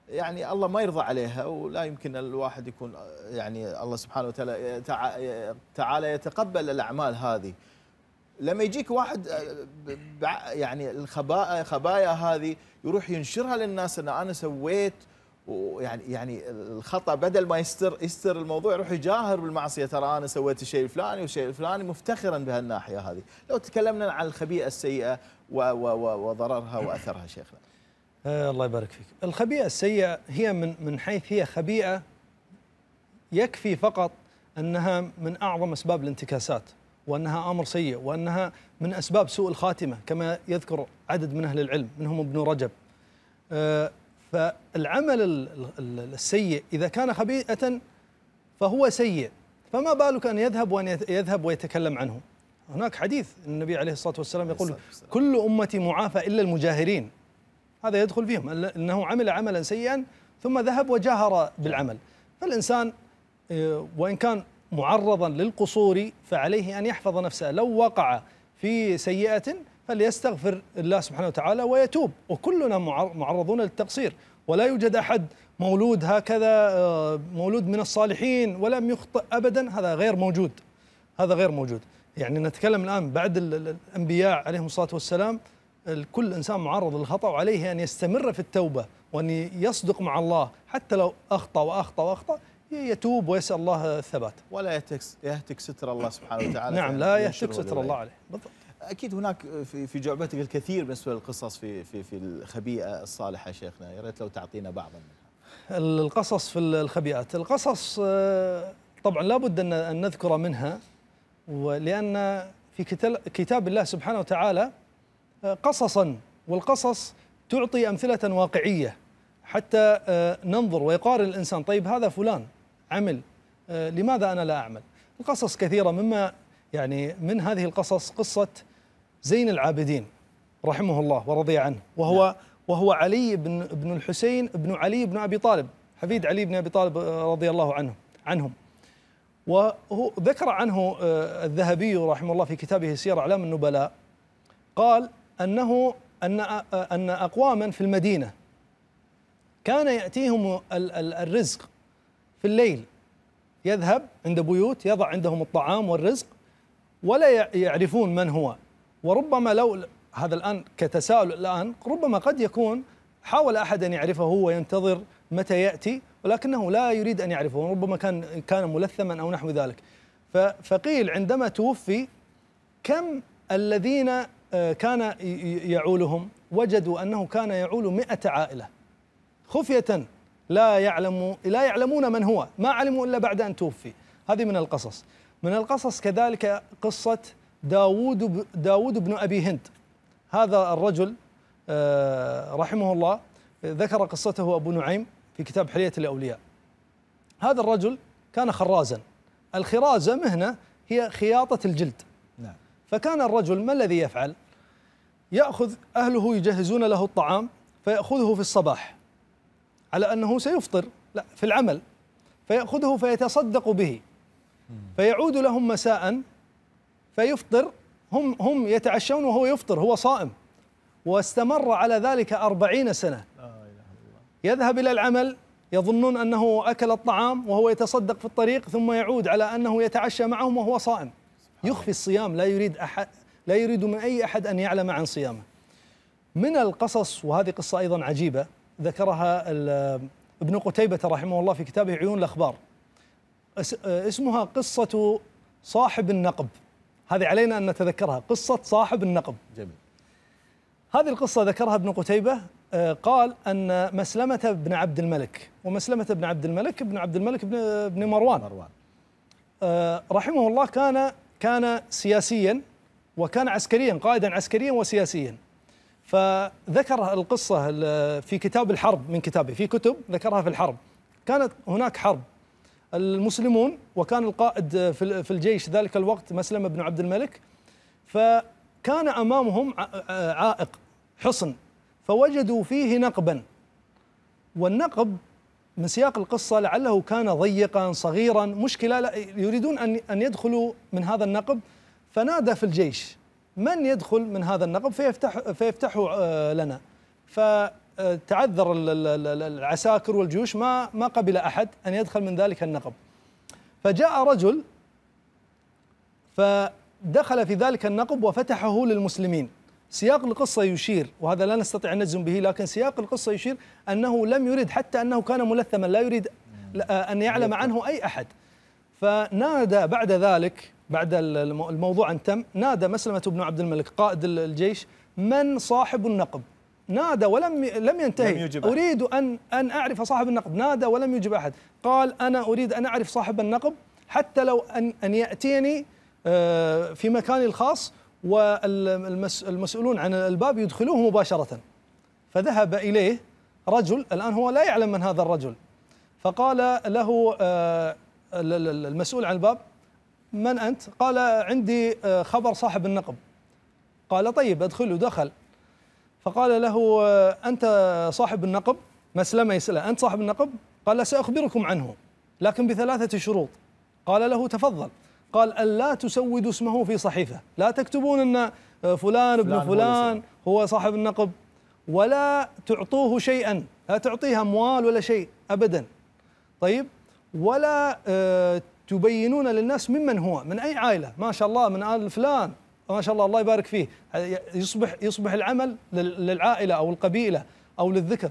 يعني الله ما يرضى عليها ولا يمكن الواحد يكون يعني الله سبحانه وتعالى تعالى يتقبل الاعمال هذه لما يجيك واحد يعني الخبايا خبايا هذه يروح ينشرها للناس ان انا سويت ويعني يعني الخطا بدل ما يستر يستر الموضوع يروح يجاهر بالمعصيه ترى انا سويت الشيء الفلاني والشيء الفلاني مفتخرا بهالناحيه هذه، لو تكلمنا عن الخبيئه السيئه وضررها واثرها شيخنا. آه الله يبارك فيك الخبيئة السيئة هي من, من حيث هي خبيئة يكفي فقط أنها من أعظم أسباب الانتكاسات وأنها أمر سيء وأنها من أسباب سوء الخاتمة كما يذكر عدد من أهل العلم منهم ابن رجب آه فالعمل السيء إذا كان خبيئة فهو سيء فما بالك أن يذهب وأن يذهب ويتكلم عنه هناك حديث النبي عليه الصلاة والسلام يقول كل أمتي معافى إلا المجاهرين هذا يدخل فيهم انه عمل عملا سيئا ثم ذهب وجاهر بالعمل فالانسان آه، وان كان معرضا للقصور فعليه ان يحفظ نفسه لو وقع في سيئه فليستغفر الله سبحانه وتعالى ويتوب وكلنا معرضون للتقصير ولا يوجد احد مولود هكذا آه، مولود من الصالحين ولم يخطئ ابدا هذا غير موجود هذا غير موجود يعني نتكلم الان بعد الانبياء عليهم الصلاه والسلام كل إنسان معرض للخطأ وعليه أن يستمر في التوبة وأن يصدق مع الله حتى لو أخطأ وأخطأ وأخطأ يتوب ويسأل الله الثبات ولا يهتك يهتك ستر الله سبحانه وتعالى نعم لا يهتك ستر الله عليه بالضبط اكيد هناك في في جعبتك الكثير بالنسبه للقصص في في في الخبيئه الصالحه شيخنا يا ريت لو تعطينا بعضا منها القصص في الخبيئات القصص آه، طبعا لابد ان نذكر منها ولان في كتاب الله سبحانه وتعالى قصصا والقصص تعطي أمثلة واقعية حتى آه، ننظر ويقارن الإنسان طيب هذا فلان عمل آه، لماذا أنا لا أعمل القصص كثيرة مما يعني من هذه القصص قصة زين العابدين رحمه الله ورضي عنه وهو نعم. وهو علي بن بن الحسين بن علي بن ابي طالب حفيد نعم. علي بن ابي طالب آه، رضي الله عنه عنهم وهو ذكر عنه الذهبي رحمه الله في كتابه سير اعلام النبلاء قال انه ان ان اقواما في المدينه كان ياتيهم الرزق في الليل يذهب عند بيوت يضع عندهم الطعام والرزق ولا يعرفون من هو وربما لو هذا الان كتساؤل الان ربما قد يكون حاول احد ان يعرفه هو ينتظر متى ياتي ولكنه لا يريد ان يعرفه ربما كان كان ملثما او نحو ذلك فقيل عندما توفي كم الذين آه، كان يعولهم وجدوا أنه كان يعول مئة عائلة خفية لا يعلم لا يعلمون من هو ما علموا إلا بعد أن توفي هذه من القصص من القصص كذلك قصة داود داود بن أبي هند هذا الرجل آه، رحمه الله ذكر قصته أبو نعيم في كتاب حلية الأولياء هذا الرجل كان خرازا الخرازة مهنة هي خياطة الجلد فكان الرجل ما الذي يفعل يأخذ أهله يجهزون له الطعام فيأخذه في الصباح على أنه سيفطر لا في العمل فيأخذه فيتصدق به فيعود لهم مساء فيفطر هم هم يتعشون وهو يفطر هو صائم واستمر على ذلك أربعين سنة يذهب إلى العمل يظنون أنه أكل الطعام وهو يتصدق في الطريق ثم يعود على أنه يتعشى معهم وهو صائم يخفي الصيام لا يريد أحد لا يريد من أي أحد أن يعلم عن صيامه من القصص وهذه قصة أيضا عجيبة ذكرها ابن قتيبة رحمه الله في كتابه عيون الأخبار اسمها قصة صاحب النقب هذه علينا أن نتذكرها قصة صاحب النقب جميل هذه القصة ذكرها ابن قتيبة آه، قال أن مسلمة بن عبد الملك ومسلمة بن عبد الملك بن عبد الملك بن, بن مروان مروان آه، رحمه الله كان كان سياسيا وكان عسكريا قائدا عسكريا وسياسيا فذكر القصة في كتاب الحرب من كتابه في كتب ذكرها في الحرب كانت هناك حرب المسلمون وكان القائد في الجيش ذلك الوقت مسلم بن عبد الملك فكان أمامهم عائق حصن فوجدوا فيه نقبا والنقب من سياق القصة لعله كان ضيقا صغيرا مشكلة لا يريدون أن أن يدخلوا من هذا النقب فنادى في الجيش من يدخل من هذا النقب فيفتح فيفتحوا آه، لنا فتعذر العساكر والجيوش ما ما قبل أحد أن يدخل من ذلك النقب فجاء رجل فدخل في ذلك النقب وفتحه للمسلمين سياق القصة يشير وهذا لا نستطيع أن نجزم به لكن سياق القصة يشير أنه لم يرد حتى أنه كان ملثما لا يريد آه، أن يعلم عنه أي أحد فنادى بعد ذلك بعد الموضوع أن تم نادى مسلمة بن عبد الملك قائد الجيش من صاحب النقب نادى ولم لم ينتهي لم يجب أريد أن أن أعرف صاحب النقب نادى ولم يجب أحد قال أنا أريد أن أعرف صاحب النقب حتى لو أن أن يأتيني آه، في مكاني الخاص والمسؤولون عن الباب يدخلوه مباشرة فذهب إليه رجل الآن هو لا يعلم من هذا الرجل فقال له آه، المسؤول عن الباب من أنت؟ قال عندي آه، خبر صاحب النقب قال طيب ادخل دخل فقال له آه، أنت صاحب النقب مسلمة يسأله أنت صاحب النقب؟ قال سأخبركم عنه لكن بثلاثة شروط قال له تفضل قال أن لا تسودوا اسمه في صحيفة لا تكتبون أن آه، فلان ابن فلان, فلان هو صاحب النقب ولا تعطوه شيئا لا تعطيه أموال ولا شيء أبدا طيب ولا آه، تبينون للناس ممن هو من أي عائلة ما شاء الله من آل فلان ما شاء الله الله يبارك فيه يصبح يصبح العمل للعائلة أو القبيلة أو للذكر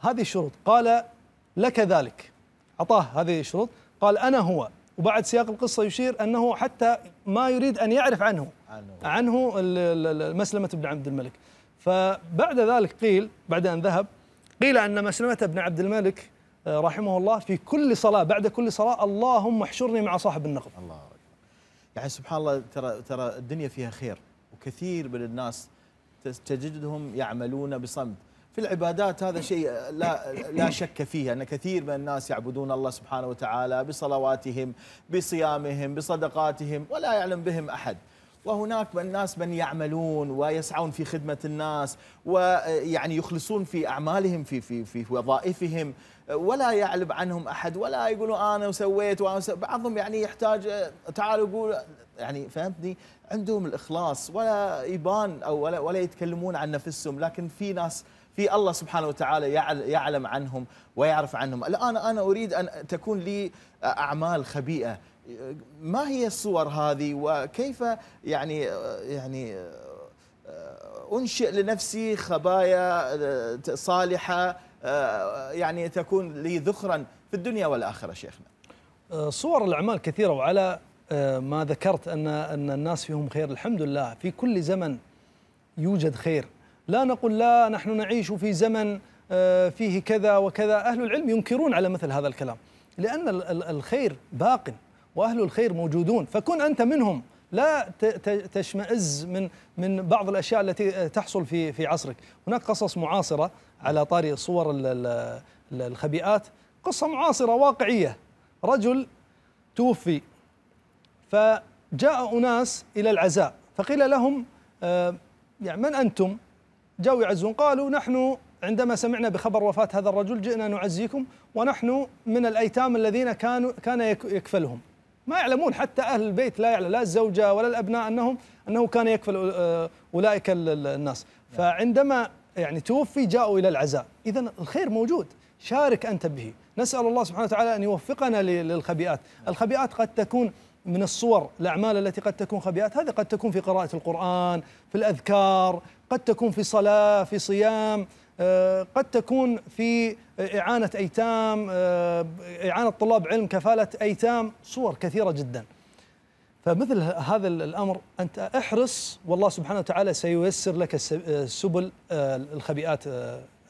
هذه الشروط قال لك ذلك أعطاه هذه الشروط قال أنا هو وبعد سياق القصة يشير أنه حتى ما يريد أن يعرف عنه عنه مسلمة بن عبد الملك فبعد ذلك قيل بعد أن ذهب قيل أن مسلمة بن عبد الملك آه، رحمه الله في كل صلاة بعد كل صلاة اللهم احشرني مع صاحب النقب الله يعني سبحان الله ترى ترى الدنيا فيها خير وكثير من الناس تجدهم يعملون بصمت في العبادات هذا شيء آه، لا لا شك فيه ان كثير من الناس يعبدون الله سبحانه وتعالى بصلواتهم بصيامهم بصدقاتهم ولا يعلم بهم احد وهناك من الناس من يعملون ويسعون في خدمه الناس ويعني آه، يخلصون في اعمالهم في في في وظائفهم آه، ولا يعلم عنهم احد ولا يقولوا انا وسويت وانا وسويت بعضهم يعني يحتاج تعالوا قول يعني فهمتني عندهم الاخلاص ولا يبان او ولا, ولا يتكلمون عن نفسهم لكن في ناس في الله سبحانه وتعالى يعلم عنهم ويعرف عنهم الآن أنا أريد أن تكون لي أعمال خبيئة ما هي الصور هذه وكيف يعني يعني انشئ لنفسي خبايا صالحه يعني تكون لي ذخرا في الدنيا والاخره شيخنا. صور الاعمال كثيره وعلى ما ذكرت ان ان الناس فيهم خير الحمد لله في كل زمن يوجد خير لا نقول لا نحن نعيش في زمن آه، فيه كذا وكذا أهل العلم ينكرون على مثل هذا الكلام لأن الخير باق وأهل الخير موجودون فكن أنت منهم لا تشمئز من من بعض الاشياء التي آه، تحصل في في عصرك، هناك قصص معاصره على طاري صور الخبيئات، قصه معاصره واقعيه، رجل توفي فجاء اناس الى العزاء فقيل لهم آه، يعني من انتم؟ جاءوا يعزون قالوا نحن عندما سمعنا بخبر وفاة هذا الرجل جئنا نعزيكم ونحن من الأيتام الذين كانوا كان يكفلهم ما يعلمون حتى أهل البيت لا يعلم لا الزوجة ولا الأبناء أنهم أنه كان يكفل أه، أولئك الناس نعم. فعندما يعني توفي جاءوا إلى العزاء إذا الخير موجود شارك أنت به نسأل الله سبحانه وتعالى أن يوفقنا للخبيئات نعم. الخبيئات قد تكون من الصور الأعمال التي قد تكون خبيئات هذه قد تكون في قراءة القرآن في الأذكار قد تكون في صلاة في صيام آه، قد تكون في إعانة أيتام آه، إعانة طلاب علم كفالة أيتام صور كثيرة جدا فمثل هذا الأمر أنت احرص والله سبحانه وتعالى سييسر لك سبل آه، الخبيئات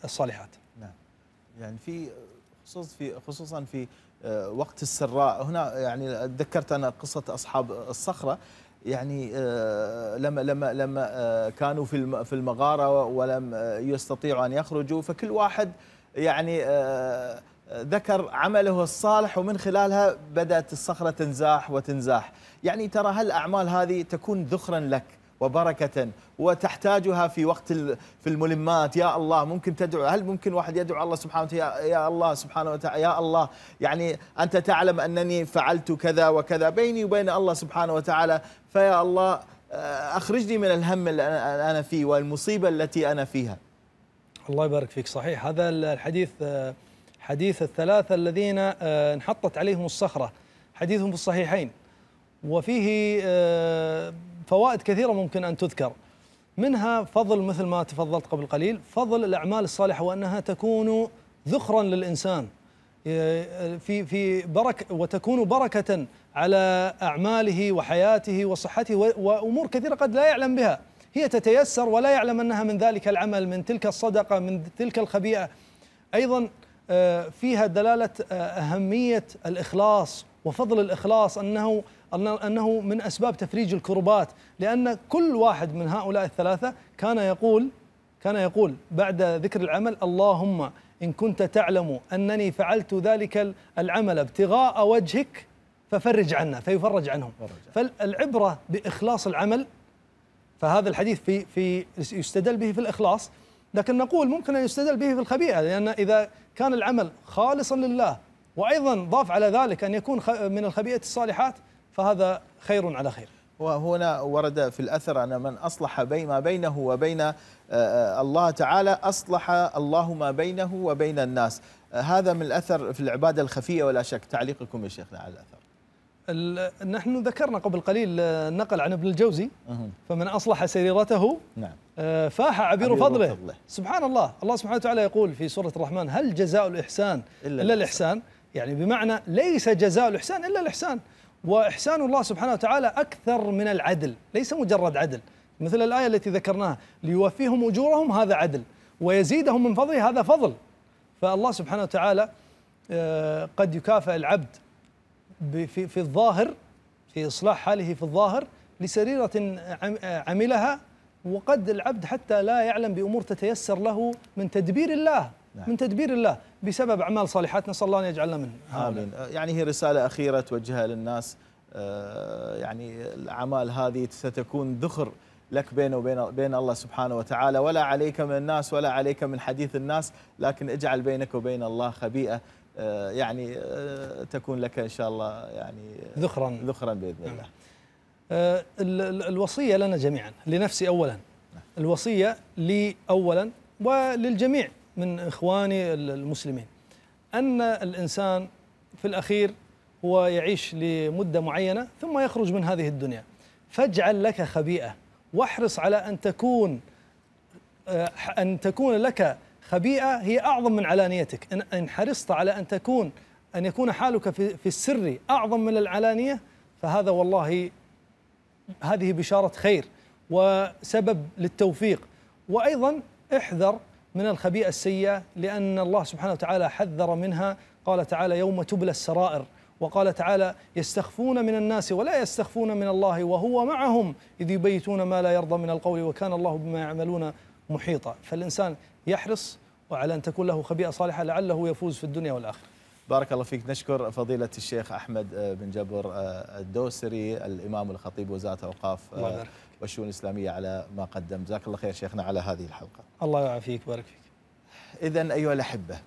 الصالحات نعم يعني في خصوص في خصوصا في آه، وقت السراء هنا يعني تذكرت انا قصه اصحاب الصخره يعني آه، لما لما لما آه، كانوا في في المغاره ولم يستطيعوا ان يخرجوا فكل واحد يعني ذكر عمله الصالح ومن خلالها بدات الصخره تنزاح وتنزاح يعني ترى هالاعمال هذه تكون ذخرا لك وبركة وتحتاجها في وقت في الملمات يا الله ممكن تدعو هل ممكن واحد يدعو الله سبحانه وتعالى يا الله سبحانه وتعالى يا الله يعني أنت تعلم أنني فعلت كذا وكذا بيني وبين الله سبحانه وتعالى فيا الله آه، أخرجني من الهم اللي أنا فيه والمصيبة التي أنا فيها الله يبارك فيك صحيح هذا الحديث آه، حديث الثلاثة الذين آه، انحطت عليهم الصخرة حديثهم في الصحيحين وفيه فوائد كثيرة ممكن أن تذكر منها فضل مثل ما تفضلت قبل قليل فضل الأعمال الصالحة وأنها تكون ذخرا للإنسان في في بركة وتكون بركة على أعماله وحياته وصحته وأمور كثيرة قد لا يعلم بها هي تتيسر ولا يعلم أنها من ذلك العمل من تلك الصدقة من تلك الخبيئة أيضا آه، فيها دلالة آه، أهمية الإخلاص وفضل الإخلاص أنه أنه من أسباب تفريج الكربات لأن كل واحد من هؤلاء الثلاثة كان يقول كان يقول بعد ذكر العمل اللهم إن كنت تعلم أنني فعلت ذلك العمل ابتغاء وجهك ففرج عنا فيفرج عنهم فالعبرة بإخلاص العمل فهذا الحديث في في يستدل به في الإخلاص لكن نقول ممكن أن يستدل به في الخبيئة لأن إذا كان العمل خالصا لله وأيضا ضاف على ذلك أن يكون من الخبيئة الصالحات فهذا خير على خير وهنا ورد في الأثر أن من أصلح بين ما بينه وبين آه، آه، الله تعالى أصلح الله ما بينه وبين الناس آه، هذا من الأثر في العبادة الخفية ولا شك تعليقكم يا شيخنا على الأثر نحن ذكرنا قبل قليل نقل عن ابن الجوزي فمن أصلح سريرته نعم فاح عبير, عبير فضله, سبحان الله الله سبحانه وتعالى يقول في سورة الرحمن هل جزاء الإحسان إلا, إلا الإحسان يعني بمعنى ليس جزاء الإحسان إلا الإحسان وإحسان الله سبحانه وتعالى أكثر من العدل ليس مجرد عدل مثل الآية التي ذكرناها ليوفيهم أجورهم هذا عدل ويزيدهم من فضله هذا فضل فالله سبحانه وتعالى آه، قد يكافئ العبد في الظاهر في إصلاح حاله في الظاهر لسريرة عملها وقد العبد حتى لا يعلم بأمور تتيسر له من تدبير الله نعم. من تدبير الله بسبب أعمال صالحات نسأل الله أن يجعلنا منه آمين آه، يعني هي رسالة أخيرة توجهها للناس آه، يعني الأعمال هذه ستكون ذخر لك بينه وبين بين الله سبحانه وتعالى ولا عليك من الناس ولا عليك من حديث الناس لكن اجعل بينك وبين الله خبيئة آه، يعني تكون لك إن شاء الله يعني ذخرا ذخرا بإذن نعم. الله الوصية لنا جميعا لنفسي أولا نعم. الوصية لي أولا وللجميع من إخواني المسلمين أن الإنسان في الأخير هو يعيش لمدة معينة ثم يخرج من هذه الدنيا فاجعل لك خبيئة واحرص على أن تكون آه، أن تكون لك خبيئة هي أعظم من علانيتك إن حرصت على أن تكون أن يكون حالك في, في السر أعظم من العلانية فهذا والله هذه بشارة خير وسبب للتوفيق وأيضا احذر من الخبيئة السيئة لأن الله سبحانه وتعالى حذر منها قال تعالى يوم تبلى السرائر وقال تعالى يستخفون من الناس ولا يستخفون من الله وهو معهم إذ يبيتون ما لا يرضى من القول وكان الله بما يعملون محيطا فالإنسان يحرص وعلى أن تكون له خبيئة صالحة لعله يفوز في الدنيا والآخرة بارك الله فيك نشكر فضيلة الشيخ أحمد آه، بن جبر آه، الدوسري الإمام الخطيب وزارة أوقاف آه، الله والشؤون الإسلامية على ما قدم جزاك الله خير شيخنا على هذه الحلقة الله يعافيك بارك فيك إذا أيها الأحبة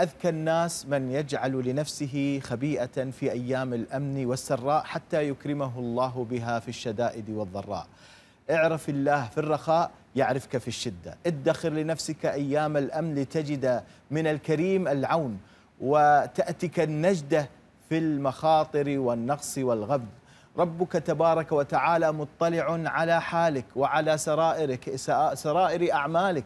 أذكى الناس من يجعل لنفسه خبيئة في أيام الأمن والسراء حتى يكرمه الله بها في الشدائد والضراء اعرف الله في الرخاء يعرفك في الشدة ادخر لنفسك أيام الأمن لتجد من الكريم العون وتأتك النجدة في المخاطر والنقص والغب. ربك تبارك وتعالى مطلع على حالك وعلى سرائرك سرائر أعمالك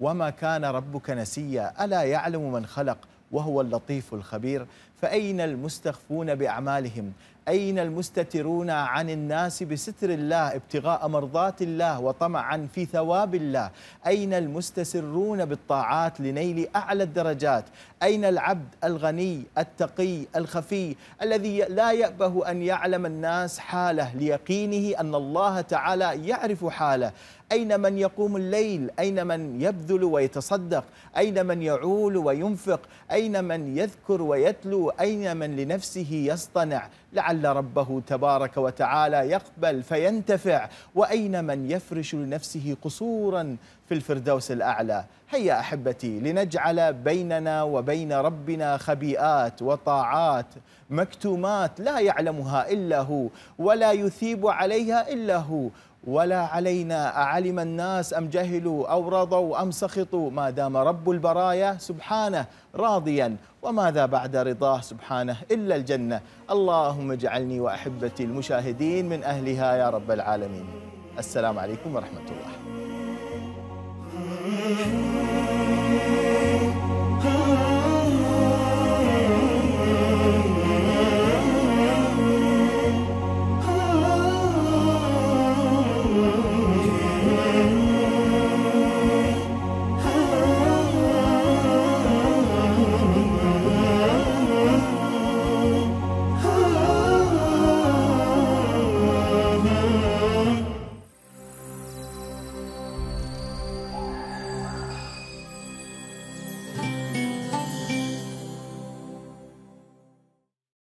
وما كان ربك نسيا ألا يعلم من خلق وهو اللطيف الخبير فأين المستخفون بأعمالهم أين المستترون عن الناس بستر الله ابتغاء مرضات الله وطمعا في ثواب الله أين المستسرون بالطاعات لنيل أعلى الدرجات أين العبد الغني التقي الخفي الذي لا يأبه أن يعلم الناس حاله ليقينه أن الله تعالى يعرف حاله أين من يقوم الليل أين من يبذل ويتصدق أين من يعول وينفق أين من يذكر ويتلو أين من لنفسه يصطنع لعل ربه تبارك وتعالى يقبل فينتفع وأين من يفرش لنفسه قصورا في الفردوس الأعلى هيا أحبتي لنجعل بيننا وبين ربنا خبيئات وطاعات مكتومات لا يعلمها إلا هو ولا يثيب عليها إلا هو ولا علينا أعلم الناس أم جهلوا أو رضوا أم سخطوا ما دام رب البرايا سبحانه راضيا وماذا بعد رضاه سبحانه إلا الجنة اللهم اجعلني وأحبتي المشاهدين من أهلها يا رب العالمين السلام عليكم ورحمة الله